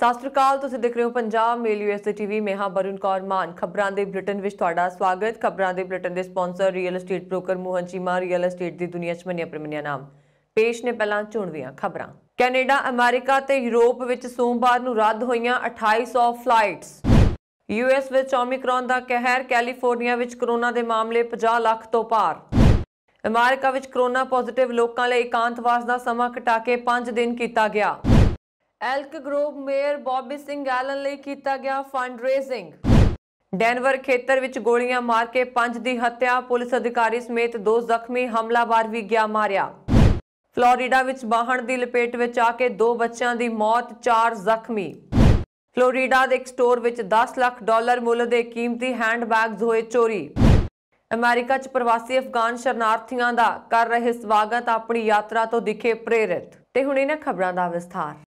ਸਤਿ ਸ਼੍ਰੀ ਅਕਾਲ ਤੁਸੀਂ ਦੇਖ ਰਹੇ ਹੋ ਪੰਜਾਬ ਮੇਲ ਯੂਐਸਏ ਟੀਵੀ ਮੈਂ ਹਾਂ ਬਰੁਣ ਕੌਰ ਮਾਨ ਖਬਰਾਂ ਦੇ ਬ੍ਰਿਟਨ ਵਿੱਚ ਤੁਹਾਡਾ ਸਵਾਗਤ ਖਬਰਾਂ ਦੇ ਬ੍ਰਿਟਨ ਦੇ sponsor real estate broker Mohan Cheema real estate ਦੀ ਦੁਨੀਆ 'ਚ ਮੰਨਿਆ ਪ੍ਰਮੰਨਿਆ ਨਾਮ ਪੇਸ਼ ਨੇ ਪਹਿਲਾਂ ਚੁਣਵੀਆਂ ਖਬਰਾਂ ਕੈਨੇਡਾ ਅਮਰੀਕਾ ਤੇ ਯੂਰਪ ਵਿੱਚ ਸੋਮਵਾਰ ਨੂੰ ਰੱਦ ਹੋਈਆਂ 2800 ਫਲਾਈਟਸ ਯੂਐਸ ਵਿੱਚ ਓਮਿਕਰੋਨ ਦਾ ਕਹਿਰ ਕੈਲੀਫੋਰਨੀਆ ਵਿੱਚ ਕਰੋਨਾ ਦੇ ਮਾਮਲੇ 50 ਲੱਖ ਤੋਂ ਪਾਰ ਅਮਰੀਕਾ ਵਿੱਚ ਕਰੋਨਾ ਪੋਜ਼ਿਟਿਵ ਲੋਕਾਂ ਲਈ ਇਕਾਂਤਵਾਸ ਦਾ ਸਮਾਂ ਘਟਾ ਕੇ 5 ਦਿਨ ਕੀਤਾ ਗਿਆ Elk Grove mayor Bobby Singh ਗਾਲਨ ਲਈ ਕੀਤਾ ਗਿਆ ਫੰਡ ਰੇਜ਼ਿੰਗ ਡੈਨਵਰ ਖੇਤਰ ਵਿੱਚ ਗੋਲੀਆਂ ਮਾਰ ਕੇ ਪੰਜ ਦੀ ਹੱਤਿਆ ਪੁਲਿਸ ਅਧਿਕਾਰੀ ਸਮੇਤ ਦੋ ਜ਼ਖਮੀ ਹਮਲਾਵਰ ਵੀ ਗਿਆ ਮਾਰਿਆ ਫਲੋਰੀਡਾ ਵਿੱਚ ਵਾਹਨ ਦੀ ਲਪੇਟ ਵਿੱਚ ਆ ਕੇ ਦੋ ਬੱਚਿਆਂ ਦੀ ਮੌਤ ਚਾਰ ਜ਼ਖਮੀ ਫਲੋਰੀਡਾ ਦੇ ਇੱਕ ਸਟੋਰ ਵਿੱਚ 10 ਲੱਖ ਡਾਲਰ ਮੁੱਲ ਦੇ ਕੀਮਤੀ ਹੈਂਡਬੈਗਸ ਹੋਏ ਚੋਰੀ ਅਮਰੀਕਾ 'ਚ ਪ੍ਰਵਾਸੀ ਅਫਗਾਨ ਸ਼ਰਨਾਰਥੀਆਂ ਦਾ ਕਰ ਰਹੇ ਸਵਾਗਤ ਆਪਣੀ ਯਾਤਰਾ ਤੋਂ ਦਿਖੇ ਪ੍ਰੇਰਿਤ ਤੇ ਹੁਣ ਇਹਨਾਂ ਖਬਰਾਂ ਦਾ ਵਿਸਥਾਰ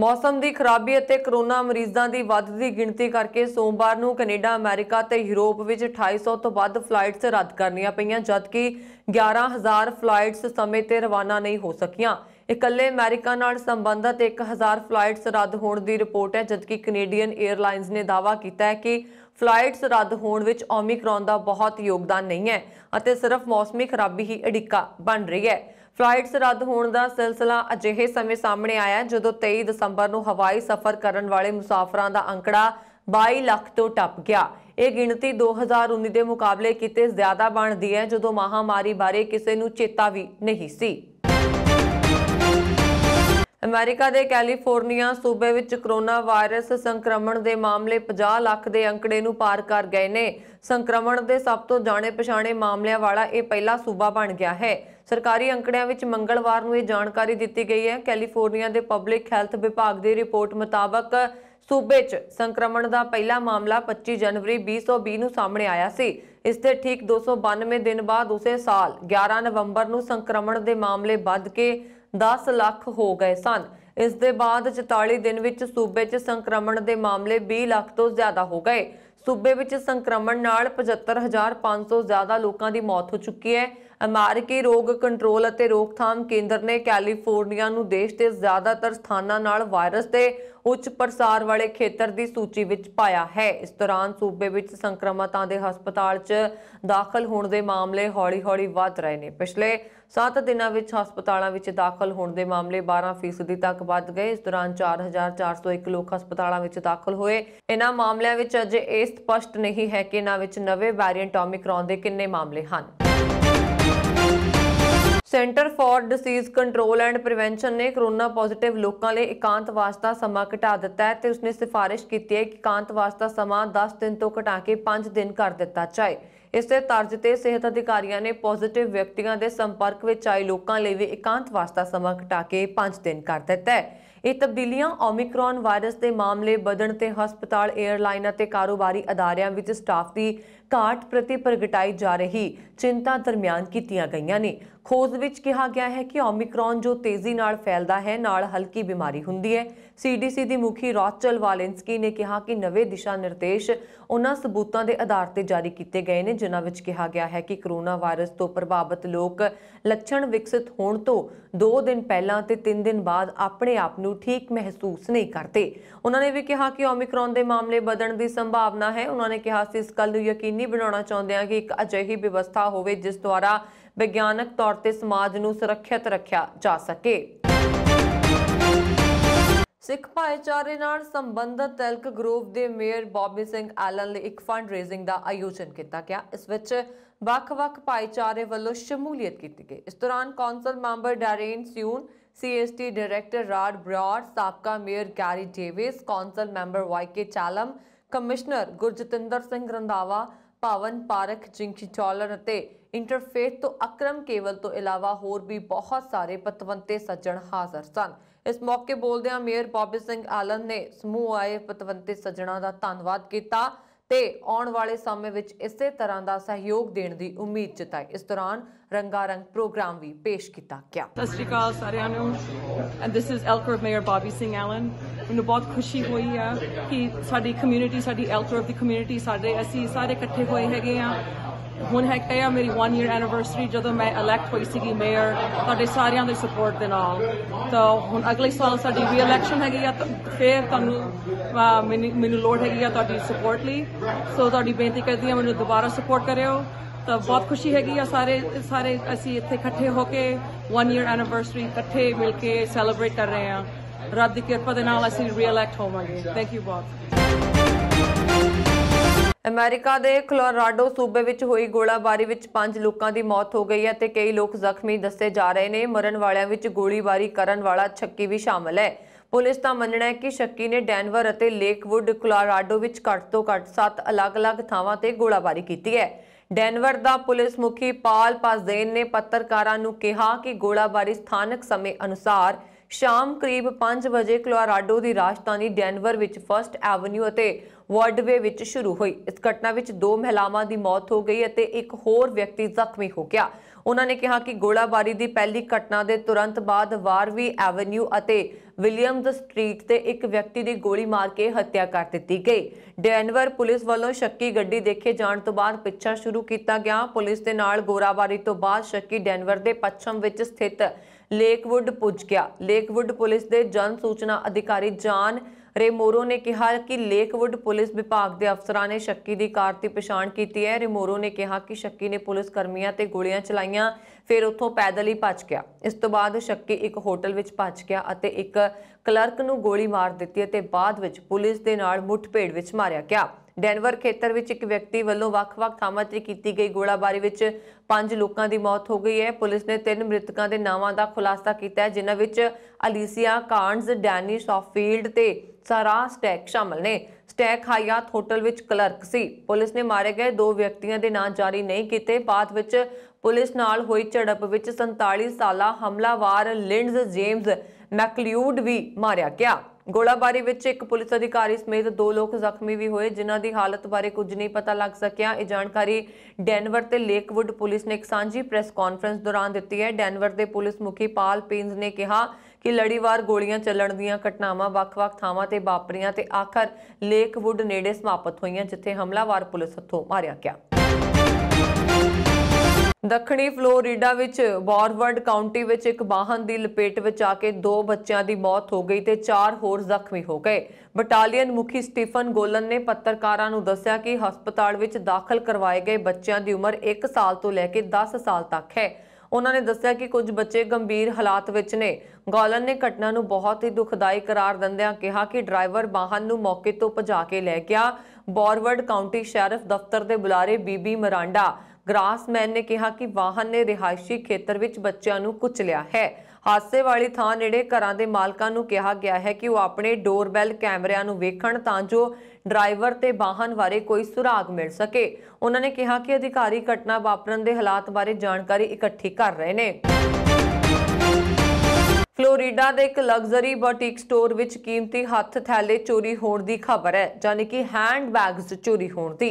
ਮੌਸਮ ਦੀ ਖਰਾਬੀ ਅਤੇ ਕਰੋਨਾ ਮਰੀਜ਼ਾਂ ਦੀ ਵੱਧਦੀ ਗਿਣਤੀ ਕਰਕੇ ਸੋਮਵਾਰ ਨੂੰ ਕੈਨੇਡਾ ਅਮਰੀਕਾ ਤੇ ਯੂਰਪ ਵਿੱਚ 2800 ਤੋਂ ਵੱਧ ਫਲਾਈਟਸ ਰੱਦ ਕਰਨੀਆਂ ਪਈਆਂ ਜਦਕਿ 11000 ਫਲਾਈਟਸ ਸਮੇਂ ਤੇ ਰਵਾਨਾ ਨਹੀਂ ਹੋ ਸਕੀਆਂ ਇਕੱਲੇ ਅਮਰੀਕਾ ਨਾਲ ਸੰਬੰਧਤ 1000 ਫਲਾਈਟਸ ਰੱਦ ਹੋਣ ਦੀ ਰਿਪੋਰਟ ਹੈ ਜਦਕਿ ਕੈਨੇਡੀਅਨ 에ਅਰਲਾਈਨਸ ਨੇ ਦਾਅਵਾ ਕੀਤਾ ਹੈ ਕਿ ਫਲਾਈਟਸ ਰੱਦ ਹੋਣ ਵਿੱਚ ਓਮਿਕਰੋਨ ਦਾ ਬਹੁਤ ਯੋਗਦਾਨ ਨਹੀਂ ਹੈ ਅਤੇ ਸਿਰਫ ਮੌਸਮੀ ਖਰਾਬੀ ਹੀ ਅੜਿੱਕਾ ਬਣ ਰਹੀ ਹੈ ਫਲਾਈਟਸ ਰੱਦ ਹੋਣ ਦਾ ਸਿਲਸਿਲਾ ਅਜਿਹੇ ਸਮੇਂ ਸਾਹਮਣੇ ਆਇਆ ਜਦੋਂ 23 ਦਸੰਬਰ ਨੂੰ ਹਵਾਈ ਸਫ਼ਰ ਕਰਨ ਵਾਲੇ ਮੁਸਾਫਰਾਂ ਦਾ ਅੰਕੜਾ 22 ਲੱਖ ਤੋਂ ਟੱਪ ਗਿਆ ਇਹ ਗਿਣਤੀ 2019 ਦੇ ਮੁਕਾਬਲੇ ਕਿਤੇ ਜ਼ਿਆਦਾ ਬਣਦੀ ਹੈ ਜਦੋਂ ਮਹਾਮਾਰੀ ਬਾਰੇ ਕਿਸੇ ਨੂੰ ਚੇਤਾ ਵੀ ਨਹੀਂ ਸੀ ਅਮਰੀਕਾ ਦੇ ਕੈਲੀਫੋਰਨੀਆ ਸੂਬੇ ਵਿੱਚ ਕਰੋਨਾ ਵਾਇਰਸ ਸੰਕਰਮਣ ਦੇ ਮਾਮਲੇ 50 ਲੱਖ ਦੇ ਅੰਕੜੇ ਨੂੰ ਪਾਰ ਕਰ ਗਏ ਨੇ ਸੰਕਰਮਣ ਦੇ ਸਭ ਤੋਂ ਜਾਣੇ ਪਛਾਣੇ ਮਾਮਲਿਆਂ ਵਾਲਾ ਇਹ ਪਹਿਲਾ ਸੂਬਾ ਬਣ ਗਿਆ ਹੈ ਸਰਕਾਰੀ ਅੰਕੜਿਆਂ ਵਿੱਚ ਮੰਗਲਵਾਰ ਨੂੰ ਇਹ ਜਾਣਕਾਰੀ ਦਿੱਤੀ ਗਈ ਹੈ ਕੈਲੀਫੋਰਨੀਆ ਦੇ ਪਬਲਿਕ ਹੈਲਥ ਵਿਭਾਗ ਦੀ ਰਿਪੋਰਟ ਮੁਤਾਬਕ ਸੂਬੇ 'ਚ ਸੰਕਰਮਣ ਦਾ ਪਹਿਲਾ ਮਾਮਲਾ 25 ਜਨਵਰੀ 2020 ਨੂੰ ਸਾਹਮਣੇ ਆਇਆ ਸੀ ਇਸ ਦੇ ਠੀਕ 292 ਦਿਨ ਬਾਅਦ ਉਸੇ ਸਾਲ 11 ਨਵੰਬਰ ਨੂੰ ਸੰਕਰਮਣ ਦੇ ਮਾਮਲੇ ਵੱਧ ਕੇ 10 ਲੱਖ ਹੋ ਗਏ ਸਨ ਇਸ ਦੇ ਬਾਅਦ 44 ਦਿਨ ਵਿੱਚ ਸੂਬੇ 'ਚ ਸੰਕਰਮਣ ਦੇ ਮਾਮਲੇ 20 ਲੱਖ ਤੋਂ ਜ਼ਿਆਦਾ ਹੋ ਗਏ ਸੂਬੇ ਵਿੱਚ ਸੰਕਰਮਣ ਨਾਲ 75500 ਜ਼ਿਆਦਾ ਲੋਕਾਂ ਦੀ ਮੌਤ ਹੋ ਚੁੱਕੀ ਹੈ ਅਮਰੀਕੀ ਰੋਗ ਕੰਟਰੋਲ ਅਤੇ ਰੋਕਥਾਮ ਕੇਂਦਰ ਨੇ ਕੈਲੀਫੋਰਨੀਆ ਨੂੰ ਦੇਸ਼ ਦੇ ਜ਼ਿਆਦਾਤਰ ਸਥਾਨਾਂ ਨਾਲ ਵਾਇਰਸ ਦੇ ਉੱਚ ਪ੍ਰਸਾਰ ਵਾਲੇ ਖੇਤਰ ਦੀ ਸੂਚੀ ਵਿੱਚ ਪਾਇਆ ਹੈ ਇਸ ਦੌਰਾਨ ਸੂਬੇ ਵਿੱਚ ਸੰਕਰਮਤਾਂ ਦੇ ਹਸਪਤਾਲ 'ਚ ਦਾਖਲ ਹੋਣ ਦੇ ਮਾਮਲੇ ਹੌਲੀ-ਹੌਲੀ ਵੱਧ ਰਹੇ ਨੇ ਪਿਛਲੇ 7 ਦਿਨਾਂ ਵਿੱਚ ਹਸਪਤਾਲਾਂ ਵਿੱਚ ਦਾਖਲ ਹੋਣ ਦੇ ਮਾਮਲੇ 12% ਤੱਕ ਵੱਧ ਗਏ ਇਸ ਦੌਰਾਨ 4401 ਲੋਕ ਹਸਪਤਾਲਾਂ ਵਿੱਚ ਦਾਖਲ ਹੋਏ ਇਹਨਾਂ ਮਾਮਲਿਆਂ ਵਿੱਚ ਅਜੇ ਇਹ ਸਪਸ਼ਟ ਨਹੀਂ ਹੈ ਕਿ ਇਹਨਾਂ ਵਿੱਚ ਨਵੇਂ ਵੈਰੀਐਂਟ ਓਮਿਕਰੋਨ ਦੇ ਕਿੰਨੇ ਮਾਮਲੇ ਹਨ Center for Disease Control and Prevention ਨੇ ਕਰੋਨਾ ਪੋਜ਼ਿਟਿਵ ਲੋਕਾਂ ਲਈ ਇਕਾਂਤ ਵਾਸਤਾ ਸਮਾਂ ਘਟਾ ਦਿੱਤਾ ਹੈ ਤੇ ਉਸਨੇ ਸਿਫਾਰਿਸ਼ ਕੀਤੀ ਹੈ ਕਿ ਇਕਾਂਤ ਵਾਸਤਾ ਸਮਾਂ 10 ਦਿਨ ਤੋਂ ਘਟਾ ਕੇ 5 ਦਿਨ ਕਰ ਦਿੱਤਾ ਜਾਏ ਇਸੇ ਤਰਜ਼ ਤੇ ਸਿਹਤ ਅਧਿਕਾਰੀਆਂ ਨੇ ਪੋਜ਼ਿਟਿਵ ਵਿਅਕਤੀਆਂ ਦੇ ਸੰਪਰਕ ਵਿੱਚ ਆਏ ਲੋਕਾਂ ਲਈ ਵੀ ਇਕਾਂਤ ਵਾਸਤਾ ਸਮਾਂ ਘਟਾ ਕੇ 5 ਦਿਨ ਕਰ ਦਿੱਤਾ ਹੈ ਇਹ ਤਬਦੀਲੀਆਂ ਓਮਿਕਰੋਨ ਵਾਇਰਸ ਦੇ ਮਾਮਲੇ ਵਧਣ ਤੇ ਹਸਪਤਾਲ 에ਅਰਲਾਈਨ ਅਤੇ ਕਾਰੋਬਾਰੀ ਅਦਾਰਿਆਂ ਵਿੱਚ ਸਟਾਫ ਦੀ ਘਾਟ ਪ੍ਰਤੀ ਪ੍ਰਗਟਾਈ ਜਾ ਰਹੀ ਚਿੰਤਾ ਦਰਮਿਆਨ ਕੀਤੀਆਂ ਗਈਆਂ ਨੇ ਖੋਜ ਵਿੱਚ ਕਿਹਾ ਗਿਆ ਹੈ ਕਿ ਓਮਿਕਰੋਨ ਜੋ ਤੇਜ਼ੀ ਨਾਲ ਫੈਲਦਾ ਹੈ ਨਾਲ ਹਲਕੀ ਬਿਮਾਰੀ ਹੁੰਦੀ ਹੈ ਸੀਡੀਸੀ ਦੀ ਮੁਖੀ ਰੌਚਲ ਵਾਲੈਂਸਕੀ ਨੇ ਕਿਹਾ ਕਿ ਨਵੇਂ ਦਿਸ਼ਾ ਨਿਰਦੇਸ਼ ਉਹਨਾਂ ਸਬੂਤਾਂ ਦੇ ਆਧਾਰ ਤੇ ਜਾਰੀ ਕੀਤੇ ਗਏ ਨੇ ਜਿਨ੍ਹਾਂ ਵਿੱਚ ਕਿਹਾ ਗਿਆ ਹੈ ਕਿ ਕਰੋਨਾ ਵਾਇਰਸ ਤੋਂ ਪ੍ਰਭਾਵਿਤ ਲੋਕ ਲੱਛਣ ਵਿਕਸਿਤ ਹੋਣ ਤੋਂ 2 ਦਿਨ ਪਹਿਲਾਂ ਤੇ 3 ਦਿਨ ਬਾਅਦ ਆਪਣੇ ਆਪ ਨੂੰ ਠੀਕ ਮਹਿਸੂਸ ਨਹੀਂ ਕਰਦੇ ਉਹਨਾਂ ਨੇ ਵੀ ਕਿਹਾ ਕਿ ਓਮਿਕਰੋਨ ਦੇ ਮਾਮਲੇ ਵਧਣ ਦੀ ਸੰਭਾਵਨਾ ਹੈ ਉਹਨਾਂ ਨੇ ਕਿਹਾ ਸੀ ਇਸ ਗੱਲ ਨੂੰ ਯਕੀਨ ਯਕੀਨੀ ਬਣਾਉਣਾ ਚਾਹੁੰਦੇ ਹਾਂ ਕਿ ਇੱਕ ਅਜਿਹੀ ਵਿਵਸਥਾ ਹੋਵੇ ਜਿਸ ਦੁਆਰਾ ਵਿਗਿਆਨਕ ਤੌਰ ਤੇ ਸਮਾਜ ਨੂੰ ਸੁਰੱਖਿਅਤ ਰੱਖਿਆ ਜਾ ਸਕੇ ਸਿੱਖ ਭਾਈਚਾਰੇ ਨਾਲ ਸੰਬੰਧਤ ਤਲਕ ਗਰੋਵ ਦੇ ਮੇਅਰ ਬੌਬੀ ਸਿੰਘ ਐਲਨ ਲਈ ਇੱਕ ਫੰਡ ਰੇਜ਼ਿੰਗ ਦਾ ਆਯੋਜਨ ਕੀਤਾ ਗਿਆ ਇਸ ਵਿੱਚ ਵੱਖ-ਵੱਖ ਭਾਈਚਾਰੇ ਵੱਲੋਂ ਸ਼ਮੂਲੀਅਤ ਕੀਤੀ ਗਈ ਇਸ ਦੌਰਾਨ council member Darren Suen CST director Rod Brad ਸਾਬਕਾ mayor Gary Davis council member ਵਾਈਕੇ ਚਾਲਮ ਕਮਿਸ਼ਨਰ ਗੁਰਜਤਿੰਦਰ ਸਿੰਘ ਰੰਦਾਵਾ ਪਾਵਨ ਪਾਰਕ ਜਿੰਕੀ ਟਾਲਰ ਅਤੇ ਇੰਟਰਫੇਥ ਤੋਂ ਅਕਰਮ ਕੇਵਲ ਤੋਂ ਇਲਾਵਾ ਹੋਰ ਵੀ ਬਹੁਤ ਸਾਰੇ ਪਤਵੰਤੇ ਸੱਜਣ ਹਾਜ਼ਰ ਸਨ ਇਸ ਮੌਕੇ ਬੋਲਦਿਆਂ ਮੇਅਰ ਬੋਬੀ ਸਿੰਘ ਆਲਨ ਨੇ ਸਮੂਹ ਆਏ ਪਤਵੰਤੇ ਸੱਜਣਾ ਦਾ ਧੰਨਵਾਦ ਕੀਤਾ ਤੇ ਆਉਣ ਵਾਲੇ ਸਮੇਂ ਵਿੱਚ ਇਸੇ ਤਰ੍ਹਾਂ ਦਾ ਸਹਿਯੋਗ ਦੇਣ ਦੀ ਉਮੀਦ ਜਤਾਈ ਇਸ ਦੌਰਾਨ ਰੰਗਾਰੰਗ ਪ੍ਰੋਗਰਾਮ ਵੀ ਪੇਸ਼ ਕੀਤਾ ਗਿਆ ਸਤਿ ਸ਼੍ਰੀ ਅਕਾਲ ਸਾਰਿਆਂ ਨੂੰ and this is Elk Grove mayor Bobby Singh Allen ਮੈਨੂੰ ਬਹੁਤ ਖੁਸ਼ੀ ਹੋਈ ਆ ਕਿ ਸਾਡੀ ਕਮਿਊਨਿਟੀ ਸਾਡੀ ਐਲਕਰਵ ਦੀ ਕਮਿਊਨਿਟੀ ਸਾਡੇ ਅਸੀਂ ਸਾਰੇ ਇਕੱਠੇ ਹੋਏ ਹੈਗੇ ਆ ਹੁਣ ਕਿ ਆ ਮੇਰੀ 1 ਇਅਰ ਐਨੀਵਰਸਰੀ ਜਦੋਂ ਮੈਂ ਇਲੈਕਟ ਹੋਈ ਸੀਗੀ ਮੇਅਰ ਤੁਹਾਡੇ ਸਾਰਿਆਂ ਦੇ ਸਪੋਰਟ ਦੇ ਨਾਲ ਤਾਂ ਹੁਣ ਅਗਲੇ ਸਾਲ ਸਾਡੀ ਵੀ ਇਲੈਕਸ਼ਨ ਹੈਗੀ ਆ ਤਾਂ ਫੇਰ ਤੁਹਾਨੂੰ ਮੈਨੂੰ ਲੋੜ ਹੈਗੀ ਆ ਤੁਹਾਡੀ ਸਪੋਰਟ ਲਈ ਸੋ ਤੁਹਾਡੀ ਬੇਨਤੀ ਕਰਦੀ ਆ ਮੈਨੂੰ ਦੁਬਾਰਾ ਸਪੋਰਟ ਕਰਿਓ ਤਾਂ ਬਹੁਤ ਖੁਸ਼ੀ ਹੈਗੀ ਆ ਸਾਰੇ ਸਾਰੇ ਅਸੀਂ ਇੱਥੇ ਇਕੱਠੇ ਹੋ ਕੇ 1 ਇਅਰ ਐਨੀਵਰਸਰੀ ਇਕੱਠੇ ਮਿਲ ਕੇ ਸੈਲੀਬ੍ਰੇਟ ਕਰ ਰਹੇ ਆ ਰੱਬ ਦੀ ਕਿਰਪਾ ਦੇ ਨਾਲ ਅਸੀਂ ਰੀਇਲੈਕਟ ਹੋਵਾਂਗੇ ਥੈਂਕ ਯੂ ਬਹੁਤ ਅਮਰੀਕਾ ਦੇ ਕੋਲੋਰਾਡੋ ਸੂਬੇ ਵਿੱਚ ਹੋਈ ਗੋਲਾਬਾਰੀ ਵਿੱਚ 5 ਲੋਕਾਂ ਦੀ ਮੌਤ ਹੋ ਗਈ ਹੈ ਤੇ ਕਈ ਲੋਕ ਜ਼ਖਮੀ ਦੱਸੇ ਜਾ ਰਹੇ ਨੇ ਮਰਨ ਵਾਲਿਆਂ ਵਿੱਚ ਗੋਲੀਬਾਰੀ ਕਰਨ ਵਾਲਾ ਛੱਕੀ ਵੀ ਸ਼ਾਮਲ ਹੈ ਪੁਲਿਸ ਦਾ ਮੰਨਣਾ ਹੈ ਕਿ ਛੱਕੀ ਨੇ ਡੈਨਵਰ ਅਤੇ ਲੇਕਵੁੱਡ ਕੋਲੋਰਾਡੋ ਵਿੱਚ ਘੱਟ ਤੋਂ ਘੱਟ 7 ਅਲੱਗ-ਅਲੱਗ ਥਾਵਾਂ ਤੇ ਗੋਲਾਬਾਰੀ ਕੀਤੀ ਹੈ ਡੈਨਵਰ ਦਾ ਪੁਲਿਸ ਮੁਖੀ ਪਾਲ ਪਾਜ਼ੇਨ ਨੇ ਪੱਤਰਕਾਰਾਂ ਨੂੰ ਕਿਹਾ ਕਿ ਗੋਲਾਬਾਰੀ ਸਥਾਨਕ ਸਮੇਂ ਅਨੁਸਾਰ ਸ਼ਾਮ ਕਰੀਬ 5 ਵਜੇ ਕੋਲੋਰਾਡੋ ਦੀ ਰਾਜਧਾਨੀ ਡੈਨਵਰ ਵਿੱਚ ਫਰਸਟ ਐਵਨਿਊ ਅਤੇ ਵਰਡਵੇ ਵਿੱਚ ਸ਼ੁਰੂ ਹੋਈ ਇਸ ਘਟਨਾ ਵਿੱਚ ਦੋ ਮਹਿਲਾਵਾਂ ਦੀ ਮੌਤ ਹੋ ਗਈ ਅਤੇ ਇੱਕ ਹੋਰ ਵਿਅਕਤੀ ਜ਼ਖਮੀ ਹੋ ਗਿਆ ਉਹਨਾਂ ਨੇ ਕਿਹਾ ਕਿ ਗੋਲਾਬਾਰੀ ਦੀ ਪਹਿਲੀ ਘਟਨਾ ਦੇ ਤੁਰੰਤ ਬਾਅਦ ਵਾਰਵੀ ਐਵੇਨਿਊ ਅਤੇ ਵਿਲੀਅਮਸ ਸਟਰੀਟ ਤੇ ਇੱਕ ਵਿਅਕਤੀ ਦੀ ਗੋਲੀ ਮਾਰ ਕੇ ਹੱਤਿਆ ਕਰ ਦਿੱਤੀ ਗਈ ਡੈਨਵਰ ਪੁਲਿਸ ਵੱਲੋਂ ਸ਼ੱਕੀ ਗੱਡੀ ਦੇਖੇ ਜਾਣ ਤੋਂ ਬਾਅਦ ਪਿੱਛਾ ਸ਼ੁਰੂ ਕੀਤਾ ਗਿਆ ਪੁਲਿਸ ਦੇ ਨਾਲ ਗੋਰਾਬਾਰੀ ਤੋਂ ਬਾਅਦ ਸ਼ੱਕੀ ਡੈਨਵਰ ਦੇ ਪੱਛਮ ਵਿੱਚ ਸਥਿਤ ਲੇਕਵੁੱਡ ਪੁੱਜ ਗਿਆ ਲੇਕਵੁੱਡ ਪੁਲਿਸ ਦੇ ਜਨ ਸੂਚਨਾ ਅਧਿਕਾਰੀ ਜਾਨ ਰੇਮੋਰੋ ਨੇ ਕਿਹਾ ਕਿ ਲੇਕਵੁੱਡ ਪੁਲਿਸ ਵਿਭਾਗ ਦੇ ਅਫਸਰਾਂ ਨੇ ਸ਼ੱਕੀ ਦੀ ਕਾਰ ਦੀ ਪਛਾਣ ਕੀਤੀ ਹੈ ਰੇਮੋਰੋ ਨੇ ਕਿਹਾ ਕਿ ਸ਼ੱਕੀ ਨੇ ਪੁਲਿਸ ਕਰਮੀਆਂ ਤੇ ਗੋਲੀਆਂ ਚਲਾਈਆਂ ਫਿਰ ਉੱਥੋਂ ਪੈਦਲ ਹੀ ਭੱਜ ਗਿਆ ਇਸ ਤੋਂ ਬਾਅਦ ਸ਼ੱਕੀ ਇੱਕ ਹੋਟਲ ਵਿੱਚ ਭੱਜ ਗਿਆ ਅਤੇ ਇੱਕ ਕਲਰਕ ਨੂੰ ਗੋਲੀ ਮਾਰ ਦਿੱਤੀ ਅਤੇ ਬਾਅਦ ਵਿੱਚ ਪੁਲਿਸ ਦੇ ਨਾਲ ਮੁੱਠਭੇੜ ਵਿੱਚ ਮਾਰਿਆ ਗਿਆ ਡੈਨਵਰ ਖੇਤਰ ਵਿੱਚ ਇੱਕ ਵਿਅਕਤੀ ਵੱਲੋਂ ਵੱਖ-ਵੱਖ ਥਾਵਾਂ ਤੇ ਕੀਤੀ ਗਈ ਗੋਲਾਬਾਰੀ ਵਿੱਚ ਪੰਜ ਲੋਕਾਂ ਦੀ ਮੌਤ ਹੋ ਗਈ ਹੈ ਪੁਲਿਸ ਨੇ ਤਿੰਨ ਮ੍ਰਿਤਕਾਂ ਦੇ ਨਾਵਾਂ ਦਾ ਖੁਲਾਸਾ ਕੀਤਾ ਹੈ ਜਿਨ੍ਹਾਂ ਵਿੱਚ ਅਲੀਸੀਆ ਕਾਰਨਸ ਡੈਨੀ ਸੌਫੀਲਡ ਤੇ ਸਾਰਾ ਸਟੈਕ ਸ਼ਾਮਲ ਨੇ ਸਟੈਕ ਹਾਇਆਤ ਹੋਟਲ ਵਿੱਚ ਕਲਰਕ ਸੀ ਪੁਲਿਸ ਨੇ ਮਾਰੇ ਗਏ ਦੋ ਵਿਅਕਤੀਆਂ ਦੇ ਨਾਂ ਜਾਰੀ ਨਹੀਂ ਕੀਤੇ ਬਾਅਦ ਵਿੱਚ ਪੁਲਿਸ ਨਾਲ ਹੋਈ ਝੜਪ ਵਿੱਚ 47 ਸਾਲਾ ਹਮਲਾਵਾਰ ਲਿੰਡਜ਼ ਜੇਮਸ ਮੈਕਲਿਊਡ ਵੀ ਮਾਰਿਆ ਗਿਆ ਗੋਲਾਬਾਰੀ ਵਿੱਚ ਇੱਕ ਪੁਲਿਸ ਅਧਿਕਾਰੀ ਸਮੇਤ ਦੋ ਲੋਕ ਜ਼ਖਮੀ ਵੀ ਹੋਏ ਜਿਨ੍ਹਾਂ ਦੀ ਹਾਲਤ ਬਾਰੇ ਕੁਝ ਨਹੀਂ ਪਤਾ ਲੱਗ ਸਕਿਆ ਇਹ ਜਾਣਕਾਰੀ ਡੈਨਵਰ ਤੇ ਲੇਕਵੁੱਡ ਪੁਲਿਸ ਨੇ ਇੱਕ ਸਾਂਝੀ ਪ੍ਰੈਸ ਕਾਨਫਰੰਸ ਦੌਰਾਨ ਦਿੱਤੀ ਹੈ ਡੈਨਵਰ ਦੇ ਪੁਲਿਸ ਮੁਖੀ ਪਾਲ ਪੀਨਸ ਨੇ ਕਿਹਾ ਕਿ ਲੜੀਵਾਰ ਗੋਲੀਆਂ ਚੱਲਣ ਦੀਆਂ ਘਟਨਾਵਾਂ ਵੱਖ-ਵੱਖ ਥਾਵਾਂ ਤੇ ਵਾਪਰੀਆਂ ਤੇ ਆਖਰ ਲੇਕਵੁੱਡ ਨੇੜੇ ਸਮਾਪਤ ਹੋਈਆਂ ਜਿੱਥੇ ਹਮਲਾਵਰ ਪੁਲਿਸ ਹੱਥੋਂ ਮਾਰਿਆ ਗਿਆ ਦੱਖਣੀ ਫਲੋਰੀਡਾ ਵਿੱਚ ਬੌਰਵਰਡ ਕਾਉਂਟੀ ਵਿੱਚ ਇੱਕ ਵਾਹਨ ਦੀ ਲਪੇਟ ਵਿੱਚ ਆ ਕੇ ਦੋ ਬੱਚਿਆਂ ਦੀ ਮੌਤ ਹੋ ਗਈ ਤੇ ਚਾਰ ਹੋਰ ਜ਼ਖਮੀ ਹੋ ਗਏ ਬਟਾਲੀਅਨ ਮੁਖੀ ਸਟੀਫਨ ਗੋਲਨ ਨੇ ਪੱਤਰਕਾਰਾਂ ਨੂੰ ਦੱਸਿਆ ਕਿ ਹਸਪਤਾਲ ਵਿੱਚ ਦਾਖਲ ਕਰਵਾਏ ਗਏ ਬੱਚਿਆਂ ਦੀ ਉਮਰ 1 ਸਾਲ ਤੋਂ ਲੈ ਕੇ 10 ਸਾਲ ਤੱਕ ਹੈ ਉਹਨਾਂ ਨੇ ਦੱਸਿਆ ਕਿ ਕੁਝ ਬੱਚੇ ਗੰਭੀਰ ਹਾਲਾਤ ਵਿੱਚ ਨੇ ਗੋਲਨ ਨੇ ਘਟਨਾ ਨੂੰ ਬਹੁਤ ਹੀ ਦੁਖਦਾਈ ਕਰਾਰ ਦਿੰਦਿਆਂ ਕਿਹਾ ਕਿ ਡਰਾਈਵਰ ਵਾਹਨ ਨੂੰ ਮੌਕੇ ਤੋਂ ਭਜਾ ਕੇ ਲੈ ਗਿਆ ਬੌਰਵਰਡ ਕਾਉਂਟੀ ਸ਼ੈਰਿਫ ਦਫ਼ਤਰ ਦੇ ਬੁਲਾਰੇ ਬੀਬੀ ਮਰਾਂਡਾ ਗ੍ਰਾਸਮੈਨ ਨੇ ਕਿਹਾ ਕਿ ਵਾਹਨ ਨੇ ਰਿਹਾਇਸ਼ੀ ਖੇਤਰ ਵਿੱਚ ਬੱਚਿਆਂ ਨੂੰ ਕੁਚਲਿਆ ਹੈ ਹਾਦਸੇ ਵਾਲੀ ਥਾਂ ਨੇੜੇ ਘਰਾਂ ਦੇ ਮਾਲਕਾਂ ਨੂੰ ਕਿਹਾ ਗਿਆ ਹੈ ਕਿ ਉਹ ਆਪਣੇ ਡੋਰਬੈਲ ਕੈਮਰਿਆਂ ਨੂੰ ਵੇਖਣ ਤਾਂ ਜੋ ਡਰਾਈਵਰ ਤੇ ਵਾਹਨ ਬਾਰੇ ਕੋਈ ਸੁਰਾਗ ਮਿਲ ਸਕੇ ਉਹਨਾਂ ਨੇ ਕਿਹਾ ਕਿ ਅਧਿਕਾਰੀ ਘਟਨਾ ਵਾਪਰਨ ਦੇ ਹਾਲਾਤ ਬਾਰੇ ਜਾਣਕਾਰੀ ਇਕੱਠੀ ਕਰ ਰਹੇ ਨੇ ਫਲੋਰੀਡਾ ਦੇ ਇੱਕ ਲਗਜ਼ਰੀ ਬੁਟੀਕ ਸਟੋਰ ਵਿੱਚ ਕੀਮਤੀ ਹੱਥ ਥੈਲੇ ਚੋਰੀ ਹੋਣ ਦੀ ਖਬਰ ਹੈ ਯਾਨੀ ਕਿ ਹੈਂਡਬੈਗਸ ਚੋਰੀ ਹੋਣ ਦੀ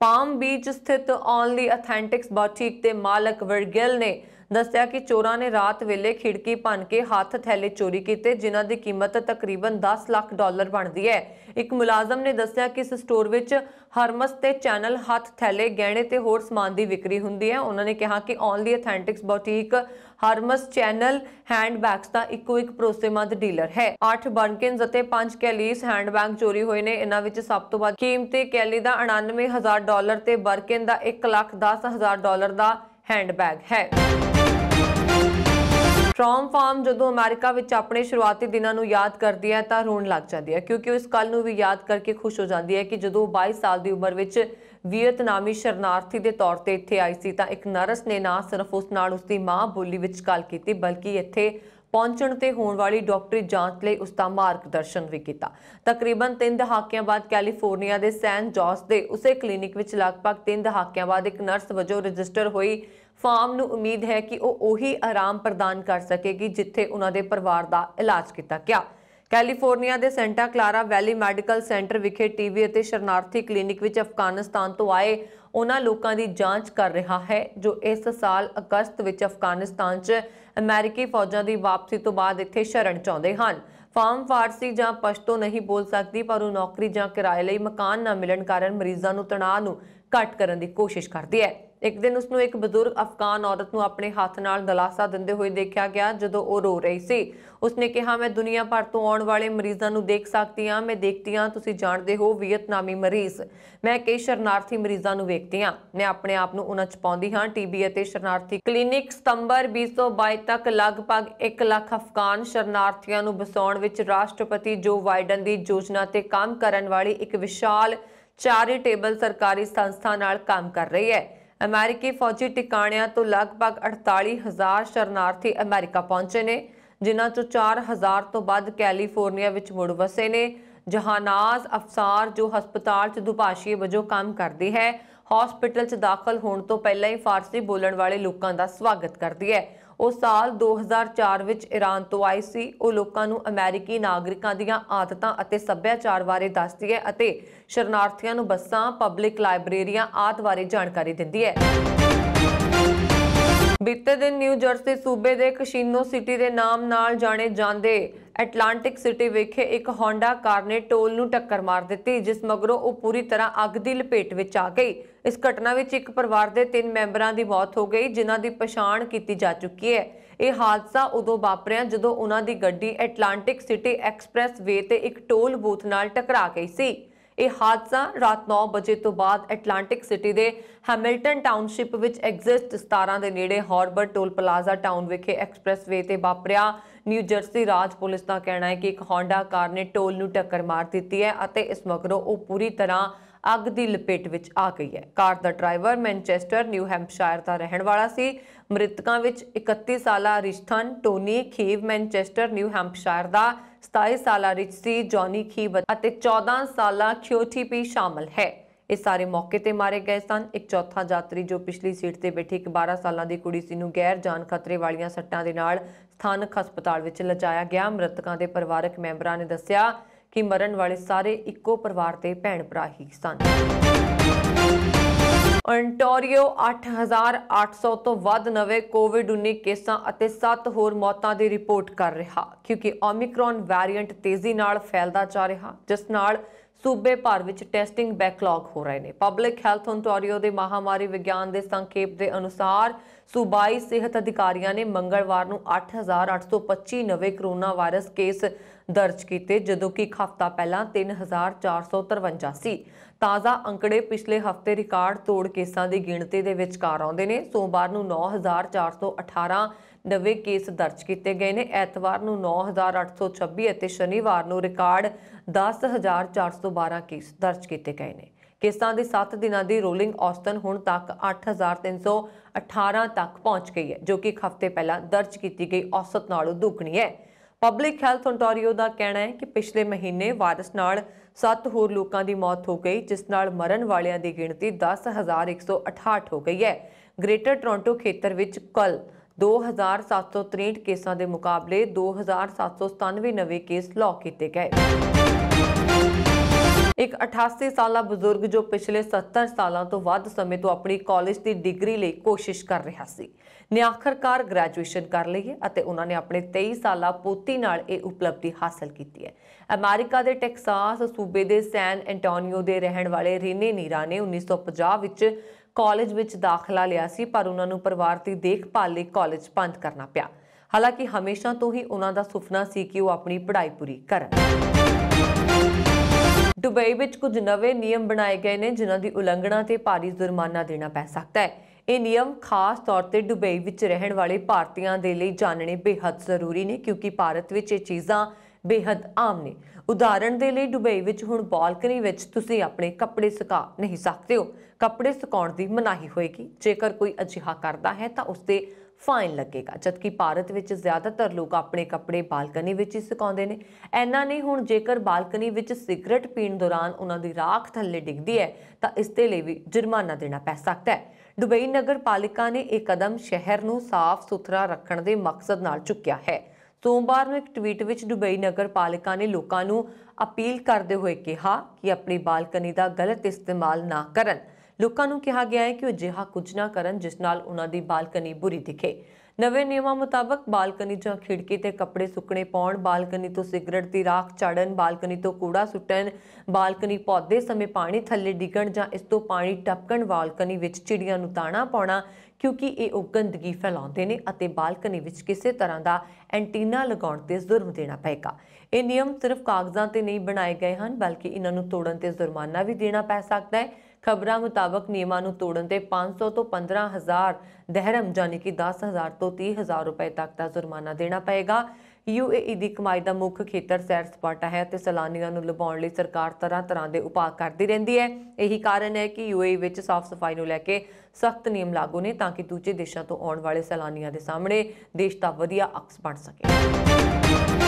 ਪਾਮ ਬੀਚ ਸਥਿਤ ਓਨਲੀ ਅਥੈਂਟਿਕਸ ਬੌਟੀਕ ਦੇ ਮਾਲਕ ਵਰਗਿਲ ਨੇ ਦੱਸਿਆ ਕਿ ਚੋਰਾਂ ਨੇ ਰਾਤ ਵੇਲੇ ਖਿੜਕੀ ਭੰਨ ਕੇ ਹੱਥ ਥੈਲੇ ਚੋਰੀ ਕੀਤੇ ਜਿਨ੍ਹਾਂ ਦੀ ਕੀਮਤ ਤਕਰੀਬਨ 10 ਲੱਖ ਡਾਲਰ ਬਣਦੀ ਹੈ ਇੱਕ ਮੁਲਾਜ਼ਮ ਨੇ ਦੱਸਿਆ ਕਿ ਇਸ ਸਟੋਰ ਵਿੱਚ ਹਰਮਸ ਤੇ ਚੈਨਲ ਹੱਥ ਥੈਲੇ ਗਹਿਣੇ ਤੇ ਹੋਰ ਸਮਾਨ ਦੀ ਵਿਕਰੀ ਹੁੰਦੀ ਹੈ ਉਹਨਾਂ ਨੇ ਕਿਹਾ ਕਿ only authentics boutique Hermes Chanel handbags ਦਾ ਇੱਕੋ ਇੱਕ ਭਰੋਸੇਮੰਦ ਡੀਲਰ ਹੈ 8 ਬਰਨਕਿਨਸ ਅਤੇ 5 ਕੈਲੀਸ ਹੈਂਡਬੈਗ ਚੋਰੀ ਹੋਏ ਨੇ ਇਹਨਾਂ ਵਿੱਚ ਸਭ ਤੋਂ ਵੱਧ ਕੀਮਤੀ ਕੈਲੀ ਦਾ 99000 ਡਾਲਰ ਤੇ ਬਰਕਿਨ ਦਾ 1 ਲੱਖ 10000 ਡਾਲਰ ਦਾ ਹੈਂਡਬੈਗ ਹੈ ਟ੍ਰੌਮ ਫਾਰਮ ਜਦੋਂ ਅਮਰੀਕਾ ਵਿੱਚ ਆਪਣੇ ਸ਼ੁਰੂਆਤੀ ਦਿਨਾਂ ਨੂੰ ਯਾਦ ਕਰਦੀ ਹੈ ਤਾਂ ਰੋਣ ਲੱਗ ਜਾਂਦੀ ਹੈ ਕਿਉਂਕਿ ਉਸ ਕੱਲ ਨੂੰ ਵੀ ਯਾਦ ਕਰਕੇ ਖੁਸ਼ ਹੋ ਜਾਂਦੀ ਹੈ ਕਿ ਜਦੋਂ 22 ਸਾਲ ਦੀ ਉਮਰ ਵਿੱਚ ਵੀਅਤਨਾਮੀ ਸ਼ਰਨਾਰਥੀ ਦੇ ਤੌਰ ਤੇ ਇੱਥੇ ਆਈ ਸੀ ਤਾਂ ਇੱਕ ਨਰਸ ਨੇ ਨਾ ਸਿਰਫ ਉਸ ਨਾਲ ਉਸ ਦੀ ਮਾਂ ਬੋਲੀ ਵਿੱਚ ਗੱਲ ਕੀਤੀ ਬਲਕਿ ਇੱਥੇ ਪਹੁੰਚਣ ਤੇ ਹੋਣ ਵਾਲੀ ਡਾਕਟਰੀ ਜਾਂਚ ਲਈ ਉਸ ਦਾ ਮਾਰਗਦਰਸ਼ਨ ਵੀ ਕੀਤਾ ਤਕਰੀਬਨ 3 ਦਹਾਕਿਆਂ ਬਾਅਦ ਕੈਲੀਫੋਰਨੀਆ ਦੇ ਸੈਨ ਜੋਸ ਦੇ ਉਸੇ ਕਲੀਨਿਕ ਵਿੱਚ ਲਗਭਗ 3 ਦਹਾਕਿਆਂ ਬਾਅਦ ਇੱਕ ਨਰਸ ਵਜੋਂ ਰਜਿਸਟਰ ਹੋਈ ਫਾਰਮ ਨੂੰ ਉਮੀਦ ਹੈ ਕਿ ਉਹ ਉਹੀ ਆਰਾਮ ਪ੍ਰਦਾਨ ਕਰ ਸਕੇਗੀ ਜਿੱਥੇ ਉਹਨਾਂ ਦੇ ਪਰਿਵਾਰ ਦਾ ਇਲਾਜ ਕੀਤਾ ਗਿਆ ਕੈਲੀਫੋਰਨੀਆ ਦੇ Santa Clara valley medical center ਵਿਖੇ ਟੀਵੀ ਅਤੇ ਸ਼ਰਨਾਰਥੀ ਕਲੀਨਿਕ ਵਿੱਚ ਅਫਗਾਨਿਸਤਾਨ ਤੋਂ ਆਏ ਉਹਨਾਂ ਲੋਕਾਂ ਦੀ ਜਾਂਚ ਕਰ ਰਿਹਾ ਹੈ ਜੋ ਇਸ ਸਾਲ ਅਗਸਤ ਵਿੱਚ ਅਫਗਾਨਿਸਤਾਨ 'ਚ ਅਮਰੀਕੀ ਫੌਜਾਂ ਦੀ ਵਾਪਸੀ ਤੋਂ ਬਾਅਦ ਇੱਥੇ ਸ਼ਰਨ ਚਾਹੁੰਦੇ ਹਨ ਫਾਰਮ ਫਾਰਸੀ ਜਾਂ ਪਸ਼ਤੋ ਨਹੀਂ ਬੋਲ ਸਕਦੀ ਪਰ ਉਹ ਨੌਕਰੀ ਜਾਂ ਕਿਰਾਏ ਲਈ ਮਕਾਨ ਨਾ ਮਿਲਣ ਕਾਰਨ ਮਰੀਜ਼ਾਂ ਨੂੰ ਤਣਾਅ ਨੂੰ ਘਟ ਕਰਨ ਦੀ ਕੋਸ਼ਿਸ਼ ਕਰਦੀ ਹੈ ਇੱਕ ਦਿਨ ਉਸ ਨੂੰ ਇੱਕ ਬਜ਼ੁਰਗ ਅਫਗਾਨ ਔਰਤ ਨੂੰ ਆਪਣੇ ਹੱਥ ਨਾਲ ਦਲਾਸਾ ਦਿੰਦੇ ਹੋਏ ਦੇਖਿਆ ਗਿਆ ਜਦੋਂ ਉਹ ਰੋ ਰਹੀ ਸੀ ਉਸਨੇ ਕਿਹਾ ਮੈਂ ਦੁਨੀਆ ਭਰ ਤੋਂ ਆਉਣ ਵਾਲੇ ਮਰੀਜ਼ਾਂ ਨੂੰ ਦੇਖ ਸਕਦੀ ਹਾਂ ਮੈਂ ਦੇਖਦੀ ਹਾਂ ਤੁਸੀਂ ਜਾਣਦੇ ਹੋ ਵੀਅਤਨਾਮੀ ਮਰੀਜ਼ ਮੈਂ ਕਈ ਸ਼ਰਨਾਰਥੀ ਮਰੀਜ਼ਾਂ ਨੂੰ ਵੇਖਦੀ ਹਾਂ ਮੈਂ ਆਪਣੇ ਆਪ ਨੂੰ ਉਹਨਾਂ ਚ ਪਾਉਂਦੀ ਹਾਂ ਟੀਬੀ ਅਤੇ ਸ਼ਰਨਾਰਥੀ ਕਲੀਨਿਕ ਸਤੰਬਰ 2022 ਤੱਕ ਲਗਭਗ 1 ਲੱਖ ਅਫਗਾਨ ਸ਼ਰਨਾਰਥੀਆਂ ਨੂੰ ਬਸਾਉਣ ਵਿੱਚ ਰਾਸ਼ਟਰਪਤੀ ਜੋ ਵਾਈਡਨ ਦੀ ਯੋਜਨਾ ਤੇ ਕੰਮ ਕਰਨ ਵਾਲੀ ਇੱਕ ਵਿਸ਼ਾਲ ਚੈਰੀਟੇਬਲ ਸਰਕਾਰੀ ਸੰਸਥਾ ਨਾਲ ਕੰਮ ਕਰ ਰਹੀ ਹੈ ਅਮਰੀਕੀ ਫੌਜੀ ਟਿਕਾਣਿਆਂ ਤੋਂ ਲਗਭਗ 48000 ਸ਼ਰਨਾਰਥੀ ਅਮਰੀਕਾ ਪਹੁੰਚੇ ਨੇ ਜਿਨ੍ਹਾਂ ਚੋਂ 4000 ਤੋਂ ਵੱਧ ਕੈਲੀਫੋਰਨੀਆ ਵਿੱਚ ਮੁੜ ਵਸੇ ਨੇ ਜਹਾਨਾਜ਼ ਅਫਸਾਰ ਜੋ ਹਸਪਤਾਲ 'ਚ ਦੁਭਾਸ਼ੀਏ ਵਜੋਂ ਕੰਮ ਕਰਦੀ ਹੈ ਹਸਪੀਟਲ 'ਚ ਦਾਖਲ ਹੋਣ ਤੋਂ ਪਹਿਲਾਂ ਹੀ ਫਾਰਸੀ ਬੋਲਣ ਵਾਲੇ ਲੋਕਾਂ ਦਾ ਸਵਾਗਤ ਕਰਦੀ ਹੈ ਉਹ ਸਾਲ 2004 ਵਿੱਚ ਈਰਾਨ ਤੋਂ ਆਈ ਸੀ ਉਹ ਲੋਕਾਂ ਨੂੰ ਅਮਰੀਕੀ ਨਾਗਰਿਕਾਂ ਦੀਆਂ ਆਦਤਾਂ ਅਤੇ ਸੱਭਿਆਚਾਰ ਬਾਰੇ ਦੱਸਦੀ ਹੈ ਅਤੇ ਸ਼ਰਨਾਰਥੀਆਂ ਨੂੰ ਬੱਸਾਂ ਪਬਲਿਕ ਲਾਇਬ੍ਰੇਰੀਆਂ ਆਦਿ ਬਾਰੇ ਜਾਣਕਾਰੀ ਦਿੰਦੀ ਹੈ ਬੀਤੇ ਦਿਨ ਨਿਊ ਜਰਸੀ ਸੂਬੇ ਦੇ ਕਸ਼ੀਨੋ ਸਿਟੀ ਦੇ ਨਾਮ ਨਾਲ ਜਾਣੇ ਜਾਂਦੇ ਐਟਲਾਂਟਿਕ ਸਿਟੀ ਵਿਖੇ ਇੱਕ ਹੋਂਡਾ ਕਾਰ ਨੇ ਟੋਲ ਨੂੰ ਟੱਕਰ ਮਾਰ ਦਿੱਤੀ ਜਿਸ ਮਗਰੋਂ ਉਹ ਪੂਰੀ ਤਰ੍ਹਾਂ ਅੱਗ ਦੀ ਲਪੇਟ ਵਿੱਚ ਆ ਗਈ ਇਸ ਘਟਨਾ ਵਿੱਚ ਇੱਕ ਪਰਿਵਾਰ ਦੇ ਤਿੰਨ ਮੈਂਬਰਾਂ ਦੀ ਮੌਤ ਹੋ ਗਈ ਜਿਨ੍ਹਾਂ ਦੀ ਪਛਾਣ ਕੀਤੀ ਜਾ ਚੁੱਕੀ ਹੈ ਇਹ ਹਾਦਸਾ ਉਦੋਂ ਵਾਪਰਿਆ ਜਦੋਂ ਉਹਨਾਂ ਦੀ ਗੱਡੀ ਐਟਲਾਂਟਿਕ ਸਿਟੀ ਐਕਸਪ੍ਰੈਸ ਵੇ ਤੇ ਇੱਕ ਟੋਲ ਬੂਥ ਨਾਲ ਟਕਰਾ ਗਈ ਸੀ ਇਹ ਹਾਦਸਾ ਰਾਤ 9 ਵਜੇ ਤੋਂ ਬਾਅਦ ਐਟਲਾਂਟਿਕ ਸਿਟੀ ਦੇ ਹੈਮਿਲਟਨ ਟਾਊਨਸ਼ਿਪ ਵਿੱਚ ਐਗਜ਼ਿਸਟ 17 ਦੇ ਨੇੜੇ ਹਾਰਬਰ ਟੋਲ ਪਲਾਜ਼ਾ ਟਾਊਨ ਵਿਖੇ ਐਕਸਪ੍ਰੈਸਵੇ ਤੇ ਵਾਪਰਿਆ ਨਿਊ ਜਰਸੀ ਰਾਜ ਪੁਲਿਸ ਦਾ ਕਹਿਣਾ ਹੈ ਕਿ ਇੱਕ ਹੌਂਡਾ ਕਾਰ ਨੇ ਟੋਲ ਨੂੰ ਟੱਕਰ ਮਾਰ ਦਿੱਤੀ ਹੈ ਅਤੇ ਇਸ ਮਗਰੋਂ ਉਹ ਪੂਰੀ ਤਰ੍ਹਾਂ ਅੱਗ ਦੀ ਲਪੇਟ ਵਿੱਚ ਆ ਗਈ ਹੈ ਕਾਰ ਦਾ ਡਰਾਈਵਰ ਮੈਂਚੈਸਟਰ ਨਿਊ ਹੈਮਪਸ਼ਾਇਰ ਦਾ ਰਹਿਣ ਵਾਲਾ ਸੀ ਮ੍ਰਿਤਕਾਂ ਵਿੱਚ 31 ਸਾਲਾ ਰਿਸ਼ਥਨ ਟੋਨੀ ਖੀਵ ਮੈਂਚੈਸਟਰ ਨਿਊ ਹੈਮਪਸ਼ਾਇਰ ਦਾ 27 ਸਾਲਾ ਰਿਚਸੀ ਜੌਨੀ ਖੀ ਅਤੇ 14 ਸਾਲਾ ਵੀ ਸ਼ਾਮਲ ਹੈ ਇਹ ਸਾਰੇ ਮੌਕੇ ਤੇ ਮਾਰੇ ਗਏ ਸਨ ਇੱਕ ਚੌਥਾ ਯਾਤਰੀ ਜੋ ਪਿਛਲੀ ਸੀਟ ਤੇ ਬੈਠੀ ਇੱਕ 12 ਸਾਲਾਂ ਦੀ ਕੁੜੀ ਸੀ ਨੂੰ ਗੈਰ ਜਾਨ ਖਤਰੇ ਵਾਲੀਆਂ ਸੱਟਾਂ ਦੇ ਨਾਲ ਸਥਾਨਕ ਹਸਪਤਾਲ ਵਿੱਚ ਲਜਾਇਆ ਗਿਆ ਮ੍ਰਿਤਕਾਂ ਦੇ ਪਰਿਵਾਰਕ ਮੈਂਬਰਾਂ ਨੇ ਦੱਸਿਆ ਕਿ ਮਰਨ ਵਾਲੇ ਸਾਰੇ ਇੱਕੋ ਪਰਿਵਾਰ ਦੇ ਭੈਣ ਭਰਾ ਹੀ ਸਨ ਓਨਟਾਰੀਓ 8800 ਤੋਂ ਵੱਧ ਨਵੇਂ ਕੋਵਿਡ-19 ਕੇਸਾਂ ਅਤੇ 7 ਹੋਰ ਮੌਤਾਂ ਦੀ ਰਿਪੋਰਟ ਕਰ ਰਿਹਾ ਕਿਉਂਕਿ ਓਮਿਕਰੋਨ ਵੈਰੀਐਂਟ ਤੇਜ਼ੀ ਨਾਲ ਫੈਲਦਾ ਜਾ ਰਿਹਾ ਜਿਸ ਨਾਲ ਸੂਬੇ ਭਰ ਵਿੱਚ ਟੈਸਟਿੰਗ ਬੈਕਲੌਗ ਹੋ ਰਹੇ ਨੇ ਪਬਲਿਕ ਹੈਲਥ ਓਨਟਾਰੀਓ ਦੇ ਮਹਾਮਾਰੀ ਵਿਗਿਆਨ ਦੇ ਸੰਖੇਪ ਦੇ ਅਨੁਸਾਰ ਸੂਬਾਈ ਸਿਹਤ ਅਧਿਕਾਰੀਆਂ ਨੇ ਮੰਗਲਵਾਰ ਨੂੰ 8825 ਨਵੇਂ ਕਰੋਨਾ ਵਾਇਰਸ ਕੇਸ ਦਰਜ ਕੀਤੇ ਜਦੋਂ ਕਿ ਹਫ਼ਤਾ ਪਹਿਲਾਂ 3453 ਸੀ ਤਾਜ਼ਾ ਅੰਕੜੇ ਪਿਛਲੇ ਹਫ਼ਤੇ ਰਿਕਾਰਡ ਤੋੜ ਕੇਸਾਂ ਦੀ ਗਿਣਤੀ ਦੇ ਵਿਚਕਾਰ ਆਉਂਦੇ ਨੇ ਸੋਮਵਾਰ ਨੂੰ 9418 ਨਵੇਂ ਕੇਸ ਦਰਜ ਕੀਤੇ ਗਏ ਨੇ ਐਤਵਾਰ ਨੂੰ 9826 ਅਤੇ ਸ਼ਨੀਵਾਰ ਨੂੰ ਰਿਕਾਰਡ 10412 ਕੇਸ ਦਰਜ ਕੀਤੇ ਗਏ ਨੇ ਕੇਸਾਂ ਦੀ 7 ਦਿਨਾਂ ਦੀ ਰੋਲਿੰਗ ਔਸਤਨ ਹੁਣ ਤੱਕ 8318 ਤੱਕ ਪਹੁੰਚ ਗਈ ਹੈ ਜੋ ਕਿ ਇੱਕ ਹਫ਼ਤੇ ਪਹਿਲਾਂ ਦਰਜ ਕੀਤੀ ਗਈ ਔਸਤ ਨਾਲੋਂ ਦੁੱਗਣੀ ਹੈ ਪਬਲਿਕ ਹੈਲਥ ਓਨਟਾਰੀਓ ਦਾ ਕਹਿਣਾ ਹੈ ਕਿ ਪਿਛਲੇ ਮਹੀਨੇ ਵਾਇਰਸ ਨਾਲ 7 ਹੋਰ ਲੋਕਾਂ ਦੀ ਮੌਤ ਹੋ ਗਈ ਜਿਸ ਨਾਲ ਮਰਨ ਵਾਲਿਆਂ ਦੀ ਗਿਣਤੀ 10168 ਹੋ ਗਈ ਹੈ ਗ੍ਰੇਟਰ ਟੋਰਾਂਟੋ ਖੇਤਰ ਵਿੱਚ ਕੱਲ 2763 ਕੇਸਾਂ ਦੇ ਮੁਕਾਬਲੇ 2797 ਨਵੇਂ ਕੇਸ ਲੌਕ ਕੀਤੇ ਗਏ ਇੱਕ 88 ਸਾਲਾ ਬਜ਼ੁਰਗ ਜੋ ਪਿਛਲੇ 70 ਸਾਲਾਂ ਤੋਂ ਵੱਧ ਸਮੇਂ ਤੋਂ ਆਪਣੀ ਕਾਲਜ ਦੀ ਡਿਗਰੀ ਲਈ ਕੋਸ਼ਿਸ਼ ਕਰ ਰਿਹਾ ਸੀ ਨੇ ਆਖਰਕਾਰ ਗ੍ਰੈਜੂਏਸ਼ਨ ਕਰ ਲਈ ਹੈ ਅਤੇ ਉਹਨਾਂ ਨੇ ਆਪਣੇ 23 ਸਾਲਾ ਪੋਤੀ ਨਾਲ ਇਹ ਉਪਲਬਧੀ ਹਾਸਲ ਕੀਤੀ ਹੈ ਅਮਰੀਕਾ ਦੇ ਟੈਕਸਾਸ ਸੂਬੇ ਦੇ ਸੈਨ ਐਂਟੋਨੀਓ ਦੇ ਰਹਿਣ ਵਾਲੇ ਰੀਨੇ ਨੀਰਾ ਨੇ 1950 ਵਿੱਚ ਕਾਲਜ ਵਿੱਚ ਦਾਖਲਾ ਲਿਆ ਸੀ ਪਰ ਉਹਨਾਂ ਨੂੰ ਪਰਿਵਾਰ ਦੀ ਦੇਖਭਾਲ ਲਈ ਕਾਲਜ ਬੰਦ ਕਰਨਾ ਪਿਆ ਹਾਲਾਂਕਿ ਹਮੇਸ਼ਾ ਤੋਂ ਹੀ ਉਹਨਾਂ ਦਾ ਸੁਪਨਾ ਸੀ ਕਿ ਉਹ ਆਪਣੀ ਪੜ੍ਹਾਈ ਪੂਰੀ ਕਰਨ ਦੁਬਈ ਵਿੱਚ ਕੁਝ ਨਵੇਂ ਨਿਯਮ ਬਣਾਏ ਗਏ ਨੇ ਜਿਨ੍ਹਾਂ ਦੀ ਉਲੰਘਣਾ ਤੇ ਭਾਰੀ ਜੁਰਮਾਨਾ ਦੇਣਾ ਪੈ ਸਕਦਾ ਹੈ ਇਹ ਨਿਯਮ ਖਾਸ ਤੌਰ ਤੇ ਦੁਬਈ ਵਿੱਚ ਰਹਿਣ ਵਾਲੇ ਭਾਰਤੀਆਂ ਦੇ ਲਈ ਜਾਣਨੇ ਬੇहद ਜ਼ਰੂਰੀ ਨੇ ਕਿਉਂਕਿ ਭਾਰਤ ਵਿੱਚ ਇਹ ਚੀਜ਼ਾਂ ਬੇहद ਆਮ ਨੇ ਉਦਾਹਰਣ ਦੇ ਲਈ ਦੁਬਈ ਵਿੱਚ ਹੁਣ ਬਾਲਕਨੀ ਵਿੱਚ ਤੁਸੀਂ ਆਪਣੇ ਕੱਪੜੇ ਸੁਕਾ ਨਹੀਂ ਸਕਦੇ ਹੋ ਕੱਪੜੇ ਸੁਕਾਉਣ ਦੀ ਮਨਾਹੀ ਹੋਏਗੀ ਜੇਕਰ ਕੋਈ ਅਜਿਹਾ ਕਰਦਾ ਹੈ ਤਾਂ ਉਸਦੇ ਫਾਈਨ ਲੱਗੇਗਾ ਜਦਕਿ ਭਾਰਤ ਵਿੱਚ ਜ਼ਿਆਦਾਤਰ ਲੋਕ ਆਪਣੇ ਕੱਪੜੇ ਬਾਲਕਨੀ ਵਿੱਚ ਹੀ ਸੁਕਾਉਂਦੇ ਨੇ ਐਨਾ ਨਹੀਂ ਹੁਣ ਜੇਕਰ ਬਾਲਕਨੀ ਵਿੱਚ ਸਿਗਰਟ ਪੀਣ ਦੌਰਾਨ ਉਹਨਾਂ ਦੀ ਰਾਖ ਥੱਲੇ ਡਿੱਗਦੀ ਹੈ ਤਾਂ ਇਸ ਦੇ ਲਈ ਵੀ ਜੁਰਮਾਨਾ ਦੇਣਾ ਪੈ ਸਕਦਾ ਹੈ ਦੁਬਈ ਨਗਰ ਪਾਲਿਕਾ ਨੇ ਇਹ ਕਦਮ ਸ਼ਹਿਰ ਨੂੰ ਸਾਫ਼ ਸੁਥਰਾ ਰੱਖਣ ਦੇ ਮਕਸਦ ਨਾਲ ਚੁੱਕਿਆ ਹੈ ਸੋਮਵਾਰ ਨੂੰ ਇੱਕ ਟਵੀਟ ਵਿੱਚ ਦੁਬਈ ਨਗਰ ਪਾਲਿਕਾ ਨੇ ਲੋਕਾਂ ਨੂੰ ਅਪੀਲ ਕਰਦੇ ਹੋਏ ਕਿਹਾ ਕਿ ਆਪਣੀ ਬਾਲਕਨੀ ਦਾ ਗਲਤ ਇਸਤੇਮਾਲ ਨਾ ਕਰਨ ਲੋਕਾਂ ਨੂੰ ਕਿਹਾ ਗਿਆ ਹੈ ਕਿ ਉਹ ਜਿਹਾ ਕੁਝ ਨਾ ਕਰਨ ਜਿਸ ਨਾਲ ਉਹਨਾਂ ਦੀ ਬਾਲਕਨੀ ਬੁਰੀ ਦਿਖੇ ਨਵੇਂ ਨਿਯਮਾਂ ਮੁਤਾਬਕ ਬਾਲਕਨੀ ਜਾਂ ਖਿੜਕੀ ਤੇ ਕੱਪੜੇ ਸੁੱਕਣੇ ਪਾਉਣ ਬਾਲਕਨੀ ਤੋਂ ਸਿਗਰਟ ਦੀ ਰਾਖ ਚਾੜਨ ਬਾਲਕਨੀ ਤੋਂ ਕੂੜਾ ਸੁੱਟਣ ਬਾਲਕਨੀ ਪੌਦੇ ਸਮੇਂ ਪਾਣੀ ਥੱਲੇ ਡਿੱਗਣ ਜਾਂ ਇਸ ਤੋਂ ਪਾਣੀ ਟਪਕਣ ਬਾਲਕਨੀ ਵਿੱਚ ਚਿੜੀਆਂ ਨੂੰ ਤਾਣਾ ਪਾਉਣਾ ਕਿਉਂਕਿ ਇਹ ਉਹ ਗੰਦਗੀ ਫੈਲਾਉਂਦੇ ਨੇ ਅਤੇ ਬਾਲਕਨੀ ਵਿੱਚ ਕਿਸੇ ਤਰ੍ਹਾਂ ਦਾ ਐਂਟੀਨਾ ਲਗਾਉਣ ਤੇ ਜ਼ੁਰਮ ਦੇਣਾ ਪਏਗਾ ਇਹ ਨਿਯਮ ਸਿਰਫ ਕਾਗਜ਼ਾਂ ਤੇ ਨਹੀਂ ਬਣਾਏ ਗਏ ਹਨ ਬਲਕਿ ਇਹਨਾਂ ਨੂੰ ਤੋੜਨ ਤੇ ਜੁਰਮਾਨਾ ਵੀ ਦੇਣਾ ਪੈ ਸਕਦਾ ਹੈ ਖਬਰਾਂ ਮੁਤਾਬਕ ਨਿਯਮਾਂ ਨੂੰ ਤੋੜਨ ਤੇ 500 ਤੋਂ 15000 ਦਹਿਰਮ ਜਾਨੀ ਕਿ 10000 ਤੋਂ 30000 ਰੁਪਏ ਤੱਕ ਦਾ ਜੁਰਮਾਨਾ ਦੇਣਾ ਪਏਗਾ ਯੂਏਈ ਦੀ ਕਮਾਈ ਦਾ ਮੁੱਖ ਖੇਤਰ ਸੈਰ ਸਪਾਟਾ ਹੈ ਤੇ ਸੈਲਾਨੀਆਂ ਨੂੰ ਲੁਭਾਉਣ ਲਈ ਸਰਕਾਰ ਤਰ੍ਹਾਂ-ਤਰ੍ਹਾਂ ਦੇ ਉਪਾਅ ਕਰਦੀ ਰਹਿੰਦੀ ਹੈ ਇਹੀ ਕਾਰਨ ਹੈ ਕਿ ਯੂਏਈ ਵਿੱਚ ਸਾਫ਼ ਸਫਾਈ ਨੂੰ ਲੈ ਕੇ ਸਖਤ ਨਿਯਮ ਲਾਗੂ ਨੇ ਤਾਂ ਕਿ ਦੂਜੇ ਦੇਸ਼ਾਂ ਤੋਂ ਆਉਣ ਵਾਲੇ ਸੈਲਾਨੀਆਂ ਦੇ ਸਾਹਮਣੇ ਦੇਸ਼ ਦਾ ਵਧੀਆ ਅਕਸ ਬਣ ਸਕੇ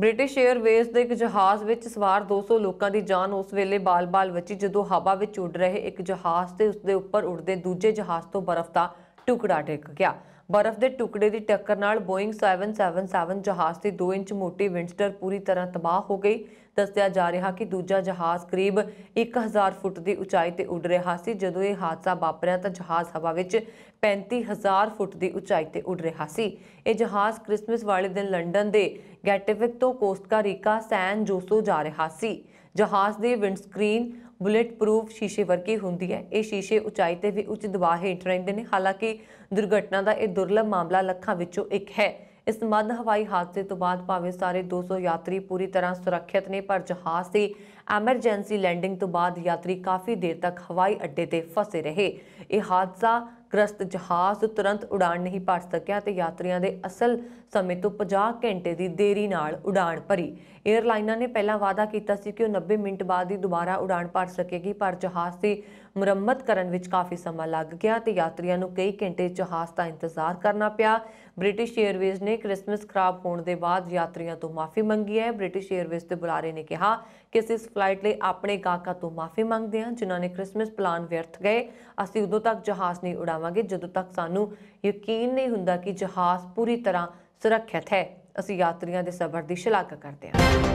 ਬ੍ਰਿਟਿਸ਼ 에ਅਰਵੇਜ਼ ਦੇ ਇੱਕ ਜਹਾਜ਼ ਵਿੱਚ ਸਵਾਰ 200 ਲੋਕਾਂ ਦੀ ਜਾਨ ਉਸ ਵੇਲੇ ਬਾਲ-ਬਾਲ ਬਚੀ ਜਦੋਂ ਹਵਾ ਵਿੱਚ ਉੱਡ ਰਹੇ ਇੱਕ ਜਹਾਜ਼ ਤੇ ਉਸ ਦੇ ਉੱਪਰ ਉੱਡਦੇ ਦੂਜੇ ਜਹਾਜ਼ ਤੋਂ ਬਰਫ਼ ਦਾ ਟੁਕੜਾ ਡਿੱਗ ਗਿਆ ਬਰਫ਼ ਦੇ ਟੁਕੜੇ ਦੀ ਟੱਕਰ ਨਾਲ ਬੋਇੰਗ 777 ਜਹਾਜ਼ ਦੀ 2 ਇੰਚ ਮੋਟੀ ਵਿੰਡਸਟਰ ਪੂਰੀ ਤਰ੍ਹਾਂ ਤਬਾਹ ਹੋ ਗਈ ਦੱਸਿਆ ਜਾ ਰਿਹਾ ਕਿ ਦੂਜਾ ਜਹਾਜ਼ ਕਰੀਬ 1000 ਫੁੱਟ ਦੀ ਉਚਾਈ ਤੇ ਉੱਡ ਰਿਹਾ ਸੀ ਜਦੋਂ ਇਹ ਹਾਦਸਾ ਵਾਪਰਿਆ ਤਾਂ ਜਹਾਜ਼ ਹਵਾ ਵਿੱਚ 35000 ਫੁੱਟ ਦੀ ਉਚਾਈ ਤੇ ਉੱਡ ਰਿਹਾ ਸੀ ਇਹ ਜਹਾਜ਼ ਕ੍ਰਿਸਮਸ ਵਾਲੇ ਦਿਨ ਲੰਡਨ ਦੇ ਗੈਟਵਿਕ ਤੋਂ ਕੋਸਟਾ ਰੀਕਾ ਸੈਨ ਜੋਸੋ ਜਾ ਰਿਹਾ ਸੀ ਜਹਾਜ਼ ਦੇ ਵਿੰਡਸਕਰੀਨ ਬੁਲੇਟ ਪ੍ਰੂਫ ਸ਼ੀਸ਼ੇ ਵਰਗੀ ਹੁੰਦੀ ਹੈ ਇਹ ਸ਼ੀਸ਼ੇ ਉਚਾਈ ਤੇ ਵੀ ਉੱਚ ਦਬਾਅ ਹੇਠ ਰਹਿੰਦੇ ਨੇ ਹਾਲਾਂਕਿ ਦੁਰਘਟਨਾ ਦਾ ਇਹ ਦੁਰਲਭ ਮਾਮਲਾ ਲੱਖਾਂ ਵਿੱਚੋਂ ਇੱਕ ਹੈ ਇਸ ਮੱਧ ਹਵਾਈ ਹਾਦਸੇ ਤੋਂ ਬਾਅਦ ਭਾਵੇਂ ਸਾਰੇ 200 ਯਾਤਰੀ ਪੂਰੀ ਤਰ੍ਹਾਂ ਸੁਰੱਖਿਅਤ ਨੇ ਪਰ ਜਹਾਜ਼ ਦੀ ਐਮਰਜੈਂਸੀ ਲੈਂਡਿੰਗ ਤੋਂ ਬਾਅਦ ਯਾਤਰੀ ਕਾਫੀ ਦੇਰ ਤੱਕ ਹਵਾਈ ਅੱਡੇ ਤੇ ਫਸੇ ਰਹੇ ਇਹ ਹਾਦਸਾ ਗ੍ਰਸਤ ਜਹਾਜ਼ ਤੁਰੰਤ ਉਡਾਨ ਨਹੀਂ ਭਰ ਸਕਿਆ ਤੇ ਯਾਤਰੀਆਂ ਦੇ ਅਸਲ ਸਮੇਂ ਤੋਂ 50 ਘੰਟੇ ਦੀ ਦੇਰੀ ਨਾਲ ਉਡਾਨ ਭਰੀ 에ਅਰਲਾਈਨਾਂ ਨੇ ਪਹਿਲਾਂ ਵਾਅਦਾ ਕੀਤਾ ਸੀ ਕਿ ਉਹ 90 ਮਿੰਟ ਬਾਅਦ ਹੀ ਦੁਬਾਰਾ ਉਡਾਨ ਭਰ ਸਕੇਗੀ ਪਰ ਜਹਾਜ਼ ਦੀ ਮੁਰੰਮਤ ਕਰਨ ਵਿੱਚ ਕਾਫੀ ਸਮਾਂ ਲੱਗ ਗਿਆ ਤੇ ਯਾਤਰੀਆਂ ਨੂੰ ਕਈ ਘੰਟੇ ਜਹਾਜ਼ ਦਾ ਇੰਤਜ਼ਾਰ ਕਰਨਾ ਪਿਆ ਬ੍ਰਿਟਿਸ਼ 에ਅਰਵੇਜ਼ ਨੇ ਕ੍ਰਿਸਮਸ ਖਰਾਬ ਹੋਣ ਦੇ ਬਾਅਦ ਯਾਤਰੀਆਂ ਤੋਂ ਮਾਫੀ ਮੰਗੀ ਹੈ ਬ੍ਰਿਟਿਸ਼ 에ਅਰਵੇਜ਼ ਦੇ ਬੁਲਾਰੇ ਨੇ ਕਿਹਾ ਕਿ ਇਸ ਫਲਾਈਟ ਲਈ ਆਪਣੇ ਗਾਹਕਾਂ ਤੋਂ ਮਾਫੀ ਮੰਗਦੇ ਹਾਂ ਜਿਨ੍ਹਾਂ ਨੇ ਕ੍ਰਿਸਮਸ ਪਲਾਨ ਵਿਅਰਥ ਗਏ ਅਸੀਂ ਉਦੋਂ ਤੱਕ ਜਹਾਜ਼ ਨਹੀਂ ਉਡਾਵਾਂਗੇ ਜਦੋਂ ਤੱਕ ਸਾਨੂੰ ਯਕੀਨ ਨਹੀਂ ਹੁੰਦਾ ਕਿ ਜਹਾਜ਼ ਪੂਰੀ ਤਰ੍ਹਾਂ ਸੁਰੱਖਿਅਤ ਹੈ ਅਸੀਂ ਯਾਤਰੀਆਂ ਦੇ ਸਬਰ ਦੀ ਸ਼ਲਾਘਾ ਕਰਦੇ ਹਾਂ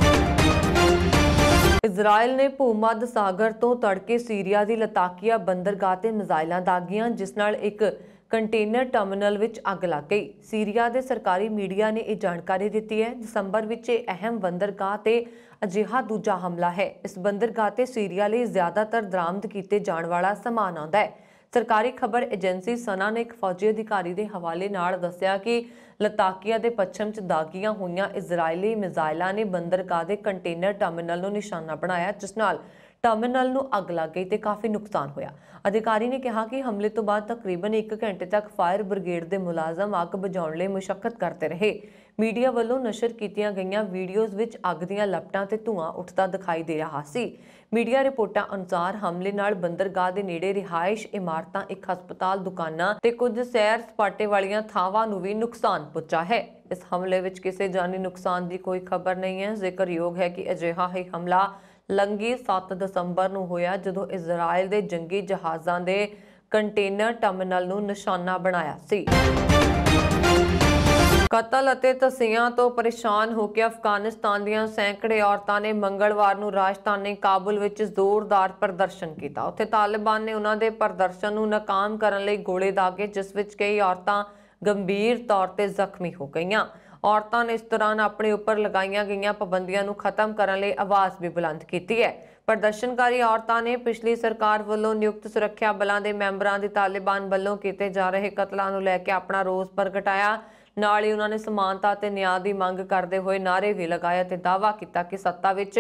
ਇਜ਼ਰਾਈਲ ਨੇ ਭੂਮੱਧ ਸਾਗਰ ਤੋਂ ਤੜਕੇ ਸੀਰੀਆ ਦੀ ਲਤਾਕੀਆ ਬੰਦਰਗਾਹ ਤੇ ਮਿਜ਼ਾਈਲਾਂ ਦਾਗੀਆਂ ਜਿਸ ਨਾਲ ਇੱਕ ਕੰਟੇਨਰ ਟਰਮੀਨਲ ਵਿੱਚ ਅੱਗ ਲੱਗ ਗਈ ਸੀਰੀਆ ਦੇ ਸਰਕਾਰੀ ਮੀਡੀਆ ਨੇ ਇਹ ਜਾਣਕਾਰੀ ਦਿੱਤੀ ਹੈ ਦਸੰਬਰ ਵਿੱਚ ਇਹ ਅਹਿਮ ਬੰਦਰਗਾਹ ਤੇ ਅਜਿਹਾ ਦੂਜਾ ਹਮਲਾ ਹੈ ਇਸ ਬੰਦਰਗਾਹ ਤੇ ਸੀਰੀਆ ਲਈ ਜ਼ਿਆਦਾਤਰ ਦਰਾਮਦ ਕੀਤੇ ਜਾਣ ਵਾਲਾ ਸਮਾਨ ਆਉਂਦਾ ਹੈ ਸਰਕਾਰੀ ਖਬਰ ਏਜੰਸੀ ਸਨਾ ਨੇ ਇੱਕ ਫੌਜੀ ਅਧਿਕਾਰੀ ਦੇ ਹਵਾਲੇ ਨਾਲ ਦੱਸਿਆ ਕਿ ਲਤਾਕੀਆ ਦੇ ਪੱਛਮ 'ਚ ਦਾਗੀਆਂ ਹੋਈਆਂ ਇਜ਼ਰਾਈਲੀ ਮਿਜ਼ਾਈਲਾਂ ਨੇ ਬੰਦਰਗਾਹ ਦੇ ਕੰਟੇਨਰ ਟਰਮੀਨਲ ਨੂੰ ਨਿਸ਼ਾਨਾ ਬਣਾਇਆ ਜਿਸ ਨਾਲ ਟਰਮੀਨਲ ਨੂੰ ਅੱਗ ਲੱਗ ਗਈ ਤੇ ਕਾਫੀ ਨੁਕਸਾਨ ਹੋਇਆ ਅਧਿਕਾਰੀ ਨੇ ਕਿਹਾ ਕਿ ਹਮਲੇ ਤੋਂ ਬਾਅਦ ਤਕਰੀਬਨ 1 ਘੰਟੇ ਤੱਕ ਫਾਇਰ ਬ੍ਰਿਗੇਡ ਦੇ ਮੁਲਾਜ਼ਮ ਅੱਗ ਬੁਝਾਉਣ ਲਈ ਮੁਸ਼ਕਲ ਕਰਦੇ ਰਹੇ ਮੀਡੀਆ ਵੱਲੋਂ ਨਸ਼ਰ ਕੀਤੀਆਂ ਗਈਆਂ ਵੀਡੀਓਜ਼ ਵਿੱਚ ਅੱਗ ਦੀਆਂ ਲਪਟਾਂ ਤੇ ਧੂਆਂ ਉੱਠਦਾ ਦਿਖਾਈ ਦੇ ਰਿਹਾ ਸੀ ਮੀਡੀਆ ਰਿਪੋਰਟਾਂ ਅਨੁਸਾਰ ਹਮਲੇ ਨਾਲ ਬੰਦਰਗਾਹ ਦੇ ਨੇੜੇ ਰਿਹਾਇਸ਼ ਇਮਾਰਤਾਂ ਇੱਕ ਹਸਪਤਾਲ ਦੁਕਾਨਾਂ ਤੇ ਕੁਝ ਸੈਰ ਸਪਾਟੇ ਵਾਲੀਆਂ ਥਾਵਾਂ ਨੂੰ ਵੀ ਨੁਕਸਾਨ ਪਹੁੰਚਾ ਹੈ ਇਸ ਹਮਲੇ ਵਿੱਚ ਕਿਸੇ ਜਾਨੀ ਨੁਕਸਾਨ ਦੀ ਕੋਈ ਖਬਰ ਨਹੀਂ ਹੈ ਜ਼ਿਕਰਯੋਗ ਹੈ ਕਿ ਅਜਿਹਾ ਹੀ ਹਮਲਾ ਲੰਗੀ 7 ਦਸੰਬਰ ਨੂੰ ਹੋਇਆ ਜਦੋਂ ਇਜ਼ਰਾਈਲ ਦੇ ਜੰਗੀ ਜਹਾਜ਼ਾਂ ਦੇ ਕੰਟੇਨਰ ਟਰਮੀਨਲ ਨੂੰ ਨਿਸ਼ਾਨਾ ਬਣਾਇਆ ਸੀ ਕਤਲ ਅਤੇ ਤਸੀਆਂ ਤੋਂ ਪਰੇਸ਼ਾਨ ਹੋ ਕੇ ਅਫਗਾਨਿਸਤਾਨ ਦੀਆਂ ਸੈਂਕੜੇ ਔਰਤਾਂ ਨੇ ਮੰਗਲਵਾਰ ਨੂੰ ਰਾਜਧਾਨੀ ਕਾਬੁਲ ਵਿੱਚ ਜ਼ੋਰਦਾਰ ਪ੍ਰਦਰਸ਼ਨ ਕੀਤਾ ਉੱਥੇ ਤਾਲਿਬਾਨ ਨੇ ਉਹਨਾਂ ਦੇ ਪ੍ਰਦਰਸ਼ਨ ਨੂੰ ਨਾਕਾਮ ਕਰਨ ਲਈ ਗੋਲੇ ਦਾਗੇ ਜਿਸ ਵਿੱਚ ਕਈ ਔਰਤਾਂ ਗੰਭੀਰ ਤੌਰ ਤੇ ਜ਼ਖਮੀ ਹੋ ਗਈਆਂ ਔਰਤਾਂ ਨੇ ਇਸ ਦੌਰਾਨ ਆਪਣੇ ਉੱਪਰ ਲਗਾਈਆਂ ਗਈਆਂ ਪਾਬੰਦੀਆਂ ਨੂੰ ਖਤਮ ਕਰਨ ਲਈ ਆਵਾਜ਼ ਵੀ ਬੁਲੰਦ ਕੀਤੀ ਹੈ ਪ੍ਰਦਰਸ਼ਨਕਾਰੀ ਔਰਤਾਂ ਨੇ ਪਿਛਲੀ ਸਰਕਾਰ ਵੱਲੋਂ ਨਿਯੁਕਤ ਸੁਰੱਖਿਆ ਬਲਾਂ ਦੇ ਮੈਂਬਰਾਂ ਦੀ ਤਾਲਿਬਾਨ ਵੱਲੋਂ ਕੀਤੇ ਜਾ ਰਹੇ ਕਤਲਾਂ ਨੂੰ ਲੈ ਕੇ ਆਪਣਾ ਰੋਸ ਪ੍ਰਗਟਾਇਆ ਨਾਲ ਹੀ ਉਹਨਾਂ ਨੇ ਸਮਾਨਤਾ ਤੇ ਨਿਆਂ ਦੀ ਮੰਗ ਕਰਦੇ ਹੋਏ ਨਾਰੇ ਵੀ ਲਗਾਇਆ ਤੇ ਦਾਵਾ ਕੀਤਾ ਕਿ ਸੱਤਾ ਵਿੱਚ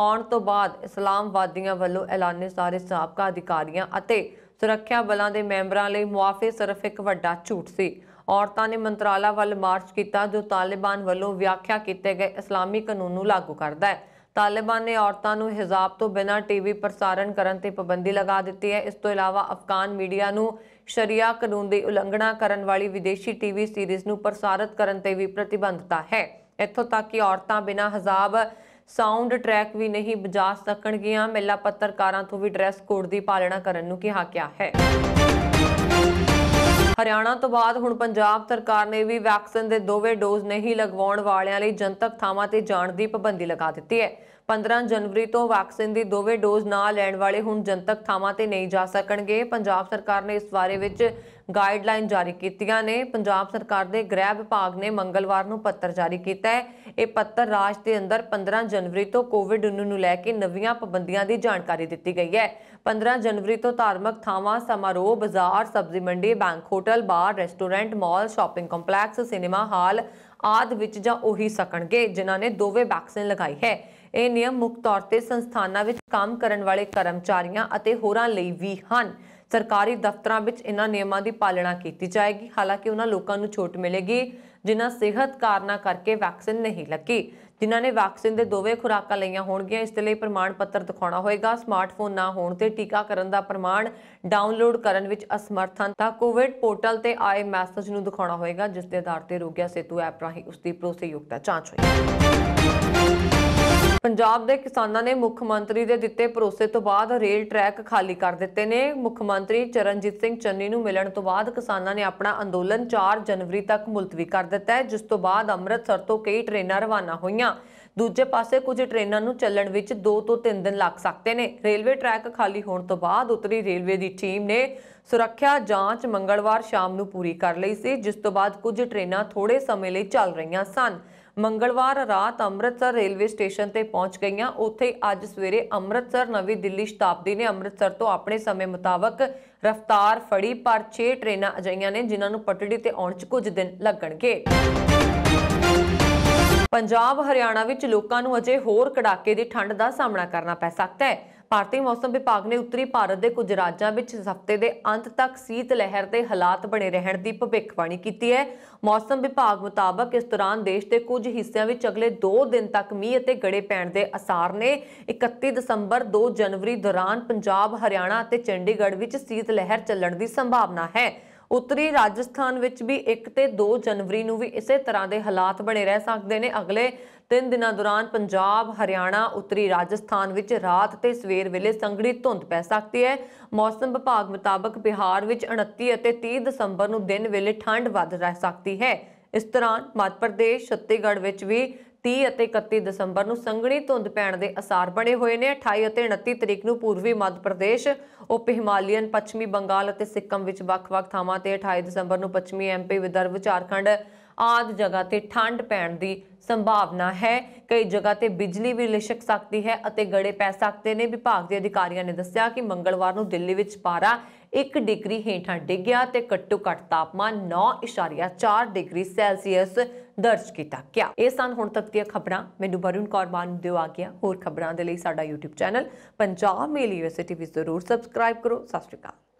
ਆਉਣ ਤੋਂ ਬਾਅਦ ਇਸਲਾਮਵਾਦੀਆਂ ਵੱਲੋਂ ਐਲਾਨੇ ਸਾਰੇ ਸਾਬਕਾ ਅਧਿਕਾਰੀਆਂ ਅਤੇ ਸੁਰੱਖਿਆ ਬਲਾਂ ਦੇ ਮੈਂਬਰਾਂ ਲਈ ਮੁਆਫੇ ਸਿਰਫ ਇੱਕ ਵੱਡਾ ਝੂਠ ਸੀ ਔਰਤਾਂ ਨੇ ਮੰਤਰਾਲਾ ਵੱਲ ਮਾਰਚ ਕੀਤਾ ਜੋ ਤਾਲਿਬਾਨ ਵੱਲੋਂ ਵਿਆਖਿਆ ਕੀਤੇ ਗਏ ਇਸਲਾਮੀ ਕਾਨੂੰਨ ਨੂੰ ਲਾਗੂ ਕਰਦਾ ਹੈ ਤਾਲਿਬਾਨ ਨੇ ਔਰਤਾਂ ਨੂੰ ਹਿਜਾਬ ਤੋਂ ਬਿਨਾਂ ਟੀਵੀ ਪ੍ਰਸਾਰਣ ਕਰਨ ਤੇ ਪਾਬੰਦੀ ਲਗਾ ਦਿੱਤੀ ਹੈ ਇਸ ਤੋਂ ਇਲਾਵਾ ਅਫਗਾਨ ਮੀਡੀਆ ਨੂੰ ਸ਼ਰੀਆ ਕਾਨੂੰਨ ਦੀ ਉਲੰਘਣਾ ਕਰਨ ਵਾਲੀ ਵਿਦੇਸ਼ੀ ਟੀਵੀ ਸੀਰੀਜ਼ ਨੂੰ ਪ੍ਰਸਾਰਿਤ ਕਰਨ ਤੇ ਵੀ ਪ੍ਰਤੀਬੰਧਤਾ ਹੈ ਇੱਥੋਂ ਤੱਕ ਕਿ ਔਰਤਾਂ ਬਿਨਾਂ ਹਿਜਾਬ ਸਾਊਂਡ ਟਰੈਕ ਵੀ ਨਹੀਂ ਬਜਾ ਸਕਣਗੀਆਂ ਮੇਲਾ ਪੱਤਰਕਾਰਾਂ ਤੋਂ ਵੀ ਡਰੈਸ ਕੋਡ ਦੀ ਪਾਲਣਾ ਕਰਨ ਨੂੰ ਕਿਹਾ ਗਿਆ ਹੈ ਹਰਿਆਣਾ ਤੋਂ ਬਾਅਦ ਹੁਣ ਪੰਜਾਬ ਸਰਕਾਰ ਨੇ ਵੀ ਵੈਕਸੀਨ ਦੇ ਦੋਵੇਂ ਡੋਜ਼ ਨਹੀਂ ਲਗਵਾਉਣ ਵਾਲਿਆਂ ਲਈ ਜਨਤਕ ਥਾਵਾਂ ਤੇ ਜਾਣ ਦੀ ਪਾਬੰਦੀ ਲਗਾ ਦਿੱਤੀ ਹੈ 15 ਜਨਵਰੀ ਤੋਂ ਵੈਕਸੀਨ ਦੀ ਦੋਵੇਂ ਡੋਜ਼ ਨਾ ਲੈਣ ਵਾਲੇ ਹੁਣ ਜਨਤਕ ਥਾਵਾਂ ਤੇ ਨਹੀਂ ਜਾ ਸਕਣਗੇ ਪੰਜਾਬ ਸਰਕਾਰ ਨੇ ਇਸ ਬਾਰੇ ਵਿੱਚ ਗਾਈਡਲਾਈਨ ਜਾਰੀ ਕੀਤੀਆਂ ਨੇ ਪੰਜਾਬ ਸਰਕਾਰ ਦੇ ਗ੍ਰਹਿ ਵਿਭਾਗ ਨੇ ਮੰਗਲਵਾਰ ਨੂੰ ਪੱਤਰ ਜਾਰੀ ਕੀਤਾ ਹੈ ਇਹ ਪੱਤਰ ਰਾਜ ਦੇ ਅੰਦਰ 15 ਜਨਵਰੀ ਤੋਂ ਕੋਵਿਡ-19 ਨੂੰ ਲੈ ਕੇ ਨਵੀਆਂ ਪਾਬੰਦੀਆਂ ਦੀ ਜਾਣਕਾਰੀ ਦਿੱਤੀ ਗਈ ਹੈ 15 ਜਨਵਰੀ ਤੋਂ ਧਾਰਮਿਕ ਥਾਵਾਂ ਸਮਾਰੋਹ ਬਾਜ਼ਾਰ ਸਬਜ਼ੀ ਮੰਡੀ bank hotel bar restaurant mall shopping complex cinema hall ਆਦ ਵਿੱਚ ਜਾਂ ਉਹੀ ਸਕਣਗੇ ਜਿਨ੍ਹਾਂ ਨੇ ਦੋਵੇਂ ਵੈਕਸੀਨ ਲਗਾਈ ਹੈ ਇਹ ਨਿਯਮ ਮੁੱਖ ਤੌਰ ਤੇ ਸੰਸਥਾਨਾਂ ਵਿੱਚ ਕੰਮ ਕਰਨ ਵਾਲੇ ਕਰਮਚਾਰੀਆਂ ਅਤੇ ਹੋਰਾਂ ਲਈ ਵੀ ਹਨ ਸਰਕਾਰੀ ਦਫ਼ਤਰਾਂ ਵਿੱਚ ਇਹਨਾਂ ਨਿਯਮਾਂ ਦੀ ਪਾਲਣਾ ਕੀਤੀ ਜਾਏਗੀ ਹਾਲਾਂਕਿ ਉਹਨਾਂ ਲੋਕਾਂ ਨੂੰ ਛੋਟ ਮਿਲੇਗੀ ਜਿਨ੍ਹਾਂ ਸਿਹਤ ਕਾਰਨਾਂ ਕਰਕੇ ਵੈਕਸੀਨ ਨਹੀਂ ਲੱਗੀ ਜਿਨ੍ਹਾਂ ਨੇ ਵੈਕਸੀਨ ਦੇ ਦੋਵੇਂ ਖੁਰਾਕਾਂ ਲਈਆਂ ਹੋਣਗੀਆਂ ਇਸ ਦੇ ਲਈ ਪ੍ਰਮਾਣ ਪੱਤਰ ਦਿਖਾਉਣਾ ਹੋਏਗਾ ਸਮਾਰਟਫੋਨ ਨਾ ਹੋਣ ਤੇ ਟੀਕਾਕਰਨ ਦਾ ਪ੍ਰਮਾਣ ਡਾਊਨਲੋਡ ਕਰਨ ਵਿੱਚ ਅਸਮਰਥ ਤਾਂ ਕੋਵਿਡ ਪੋਰਟਲ ਤੇ ਆਏ ਮੈਸੇਜ ਨੂੰ ਦਿਖਾਉਣਾ ਹੋਏਗਾ ਜਿਸ ਦੇ ਆਧਾਰ ਤੇ ਰੋਗਿਆ ਸੇਤੂ ਐਪ ਰਾਹੀਂ ਉਸ ਦੀ ਜਾਂਚ ਹੋਏਗੀ ਪੰਜਾਬ ਦੇ ਕਿਸਾਨਾਂ ਨੇ ਮੁੱਖ ਮੰਤਰੀ ਦੇ ਦਿੱਤੇ ਭਰੋਸੇ ਤੋਂ ਬਾਅਦ ਰੇਲ ਟਰੈਕ ਖਾਲੀ ਕਰ ਦਿੱਤੇ ਨੇ ਮੁੱਖ ਮੰਤਰੀ ਚਰਨਜੀਤ ਸਿੰਘ ਚੰਨੀ ਨੂੰ ਮਿਲਣ ਤੋਂ ਬਾਅਦ ਕਿਸਾਨਾਂ ਨੇ ਆਪਣਾ ਅੰਦੋਲਨ 4 ਜਨਵਰੀ ਤੱਕ ਮੁਲਤਵੀ ਕਰ ਦਿੱਤਾ ਜਿਸ ਤੋਂ ਬਾਅਦ ਅੰਮ੍ਰਿਤਸਰ ਤੋਂ ਕਈ ਟ੍ਰੇਨਾਂ ਰਵਾਨਾ ਹੋਈਆਂ ਦੂਜੇ ਪਾਸੇ ਕੁਝ ਟ੍ਰੇਨਾਂ ਨੂੰ ਚੱਲਣ ਵਿੱਚ 2 ਤੋਂ 3 ਦਿਨ ਲੱਗ ਸਕਦੇ ਨੇ ਰੇਲਵੇ ਟਰੈਕ ਖਾਲੀ ਹੋਣ ਤੋਂ ਬਾਅਦ ਉਤਰੀ ਰੇਲਵੇ ਦੀ ਟੀਮ ਨੇ ਸੁਰੱਖਿਆ ਜਾਂਚ ਮੰਗਲਵਾਰ ਸ਼ਾਮ ਨੂੰ ਪੂਰੀ ਕਰ ਲਈ ਸੀ ਜਿਸ ਤੋਂ ਬਾਅਦ ਕੁਝ ਟ੍ਰੇਨਾਂ ਥੋੜੇ ਸਮੇਂ ਲਈ ਚੱਲ ਰਹੀਆਂ ਸਨ ਮੰਗਲਵਾਰ ਰਾਤ ਅੰਮ੍ਰਿਤਸਰ ਰੇਲਵੇ ਸਟੇਸ਼ਨ ਤੇ ਪਹੁੰਚ ਗਈਆਂ ਉੱਥੇ ਅੱਜ ਸਵੇਰੇ ਅੰਮ੍ਰਿਤਸਰ ਨਵੀਂ ਦਿੱਲੀ ਸ਼ਤਾਬਦੀ ਨੇ ਅੰਮ੍ਰਿਤਸਰ ਤੋਂ ਆਪਣੇ ਸਮੇਂ ਮੁਤਾਬਕ ਰਫ਼ਤਾਰ ਫੜੀ ਪਰ 6 ਟ੍ਰੇਨਾਂ ਅਜਈਆਂ ਨੇ ਜਿਨ੍ਹਾਂ ਨੂੰ ਪਟੜੀ ਤੇ ਆਉਣ 'ਚ ਕੁਝ ਦਿਨ ਲੱਗਣਗੇ ਪੰਜਾਬ ਹਰਿਆਣਾ ਵਿੱਚ ਲੋਕਾਂ ਨੂੰ ਅਜੇ ਹੋਰ ਕੜਾਕੇ ਦੀ ਠੰਡ ਦਾ ਸਾਹਮਣਾ ਕਰਨਾ ਪੈ ਸਕਦਾ ਹੈ ਭਾਰਤੀ ਮੌਸਮ ਵਿਭਾਗ ਨੇ ਉੱਤਰੀ ਭਾਰਤ ਦੇ ਕੁਝ ਰਾਜਾਂ ਵਿੱਚ ਹਫ਼ਤੇ ਦੇ ਅੰਤ ਤੱਕ ਸੀਤ ਲਹਿਰ ਦੇ ਹਾਲਾਤ ਬਣੇ ਰਹਿਣ ਦੀ ਭਵਿੱਖਬਾਣੀ ਕੀਤੀ ਹੈ ਮੌਸਮ ਵਿਭਾਗ ਮੁਤਾਬਕ ਇਸ ਦੌਰਾਨ ਦੇਸ਼ ਦੇ ਕੁਝ ਹਿੱਸਿਆਂ ਵਿੱਚ ਅਗਲੇ 2 ਦਿਨ ਤੱਕ ਮੀਂਹ ਅਤੇ ਗੜੇ ਪੈਣ ਦੇ ਅਸਾਰ ਨੇ 31 ਦਸੰਬਰ 2 ਜਨਵਰੀ ਦੌਰਾਨ ਪੰਜਾਬ ਹਰਿਆਣਾ ਅਤੇ ਚੰਡੀਗੜ੍ਹ ਵਿੱਚ ਸੀਤ ਲਹਿਰ ਚੱਲਣ ਦੀ ਸੰਭਾਵਨਾ ਹੈ ਉੱਤਰੀ ਰਾਜਸਥਾਨ ਵਿੱਚ ਵੀ 1 ਤੇ 2 ਜਨਵਰੀ ਨੂੰ ਵੀ ਇਸੇ ਤਰ੍ਹਾਂ ਦੇ ਹਾਲਾਤ ਬਣੇ ਰਹਿ ਸਕਦੇ ਨੇ ਅਗਲੇ ਤਿੰਨ ਦਿਨਾਂ ਦੌਰਾਨ ਪੰਜਾਬ ਹਰਿਆਣਾ ਉੱਤਰੀ ਰਾਜਸਥਾਨ ਵਿੱਚ ਰਾਤ ਤੇ ਸਵੇਰ ਵੇਲੇ ਸੰਘਣੀ ਧੁੰਦ ਪੈ ਸਕਦੀ ਹੈ ਮੌਸਮ ਵਿਭਾਗ ਮੁਤਾਬਕ ਬਿਹਾਰ ਵਿੱਚ 29 ਅਤੇ 30 ਦਸੰਬਰ ਨੂੰ ਦਿਨ ਵੇਲੇ ਠੰਡ ਵੱਧ ਰਹਿ ਸਕਦੀ ਹੈ ਇਸ ਤਰ੍ਹਾਂ ਮੱਧ ਪ੍ਰਦੇਸ਼ ਛੱਤੀਗੜ੍ਹ ਵਿੱਚ ਵੀ 30 ਅਤੇ 31 ਦਸੰਬਰ ਨੂੰ ਸੰਘਣੀ ਧੁੰਦ ਪੈਣ ਦੇ ਅਸਾਰ ਬਣੇ ਹੋਏ ਨੇ 28 ਅਤੇ 29 ਤਰੀਕ ਨੂੰ ਪੂਰਬੀ ਮੱਧ ਪ੍ਰਦੇਸ਼ ਉਪ ਹਿਮਾਲੀਅਨ ਪੱਛਮੀ ਬੰਗਾਲ ਅਤੇ ਸਿੱਕਮ ਵਿੱਚ ਵੱਖ-ਵੱਖ ਥਾਵਾਂ ਤੇ 28 ਦਸੰਬਰ ਨੂੰ ਪੱਛਮੀ ਐਮਪੀ ਵਿਦਰਭ ਝਾਰਖੰਡ ਆਦ ਜਗ੍ਹਾ ਤੇ ਠੰਡ ਪੈਣ ਦੀ ਸੰਭਾਵਨਾ ਹੈ ਕਈ ਜਗ੍ਹਾ ਤੇ ਬਿਜਲੀ ਵੀ ਲਿਸ਼ਕ ਸਕਦੀ ਹੈ ਅਤੇ ਗੜੇ ਪੈ ਸਕਦੇ ਨੇ ਵਿਭਾਗ ਦੇ ਅਧਿਕਾਰੀਆਂ ਨੇ ਦੱਸਿਆ ਕਿ ਮੰਗਲਵਾਰ ਨੂੰ ਦਿੱਲੀ ਵਿੱਚ ਪਾਰਾ 1 ਡਿਗਰੀ ਹੇਠਾਂ ਡਿੱਗਿਆ ਤੇ ਘੱਟੋ-ਘੱਟ ਤਾਪਮਾਨ 9.4 ਡਿਗਰੀ ਸੈਲਸੀਅਸ ਦਰਜ ਕੀਤਾ ਗਿਆ ਇਹ ਸਨ ਹੁਣ ਤੱਕ ਦੀਆਂ ਖਬਰਾਂ ਮੈਨੂੰ ਵਰੁਣ ਕੌਰ ਮਾਨ ਦਿਓ ਆ ਗਿਆ ਹੋਰ ਖਬਰਾਂ ਦੇ ਲਈ ਸਾਡਾ YouTube ਚੈਨਲ ਪੰਜਾਬ ਮੇਲੀ ਯੂਨੀਵਰਸਿਟੀ ਵੀ ਜ਼ਰੂਰ ਸਬਸਕ੍ਰਾਈਬ ਕਰੋ ਸਤਿ ਸ਼੍ਰੀ ਅਕਾਲ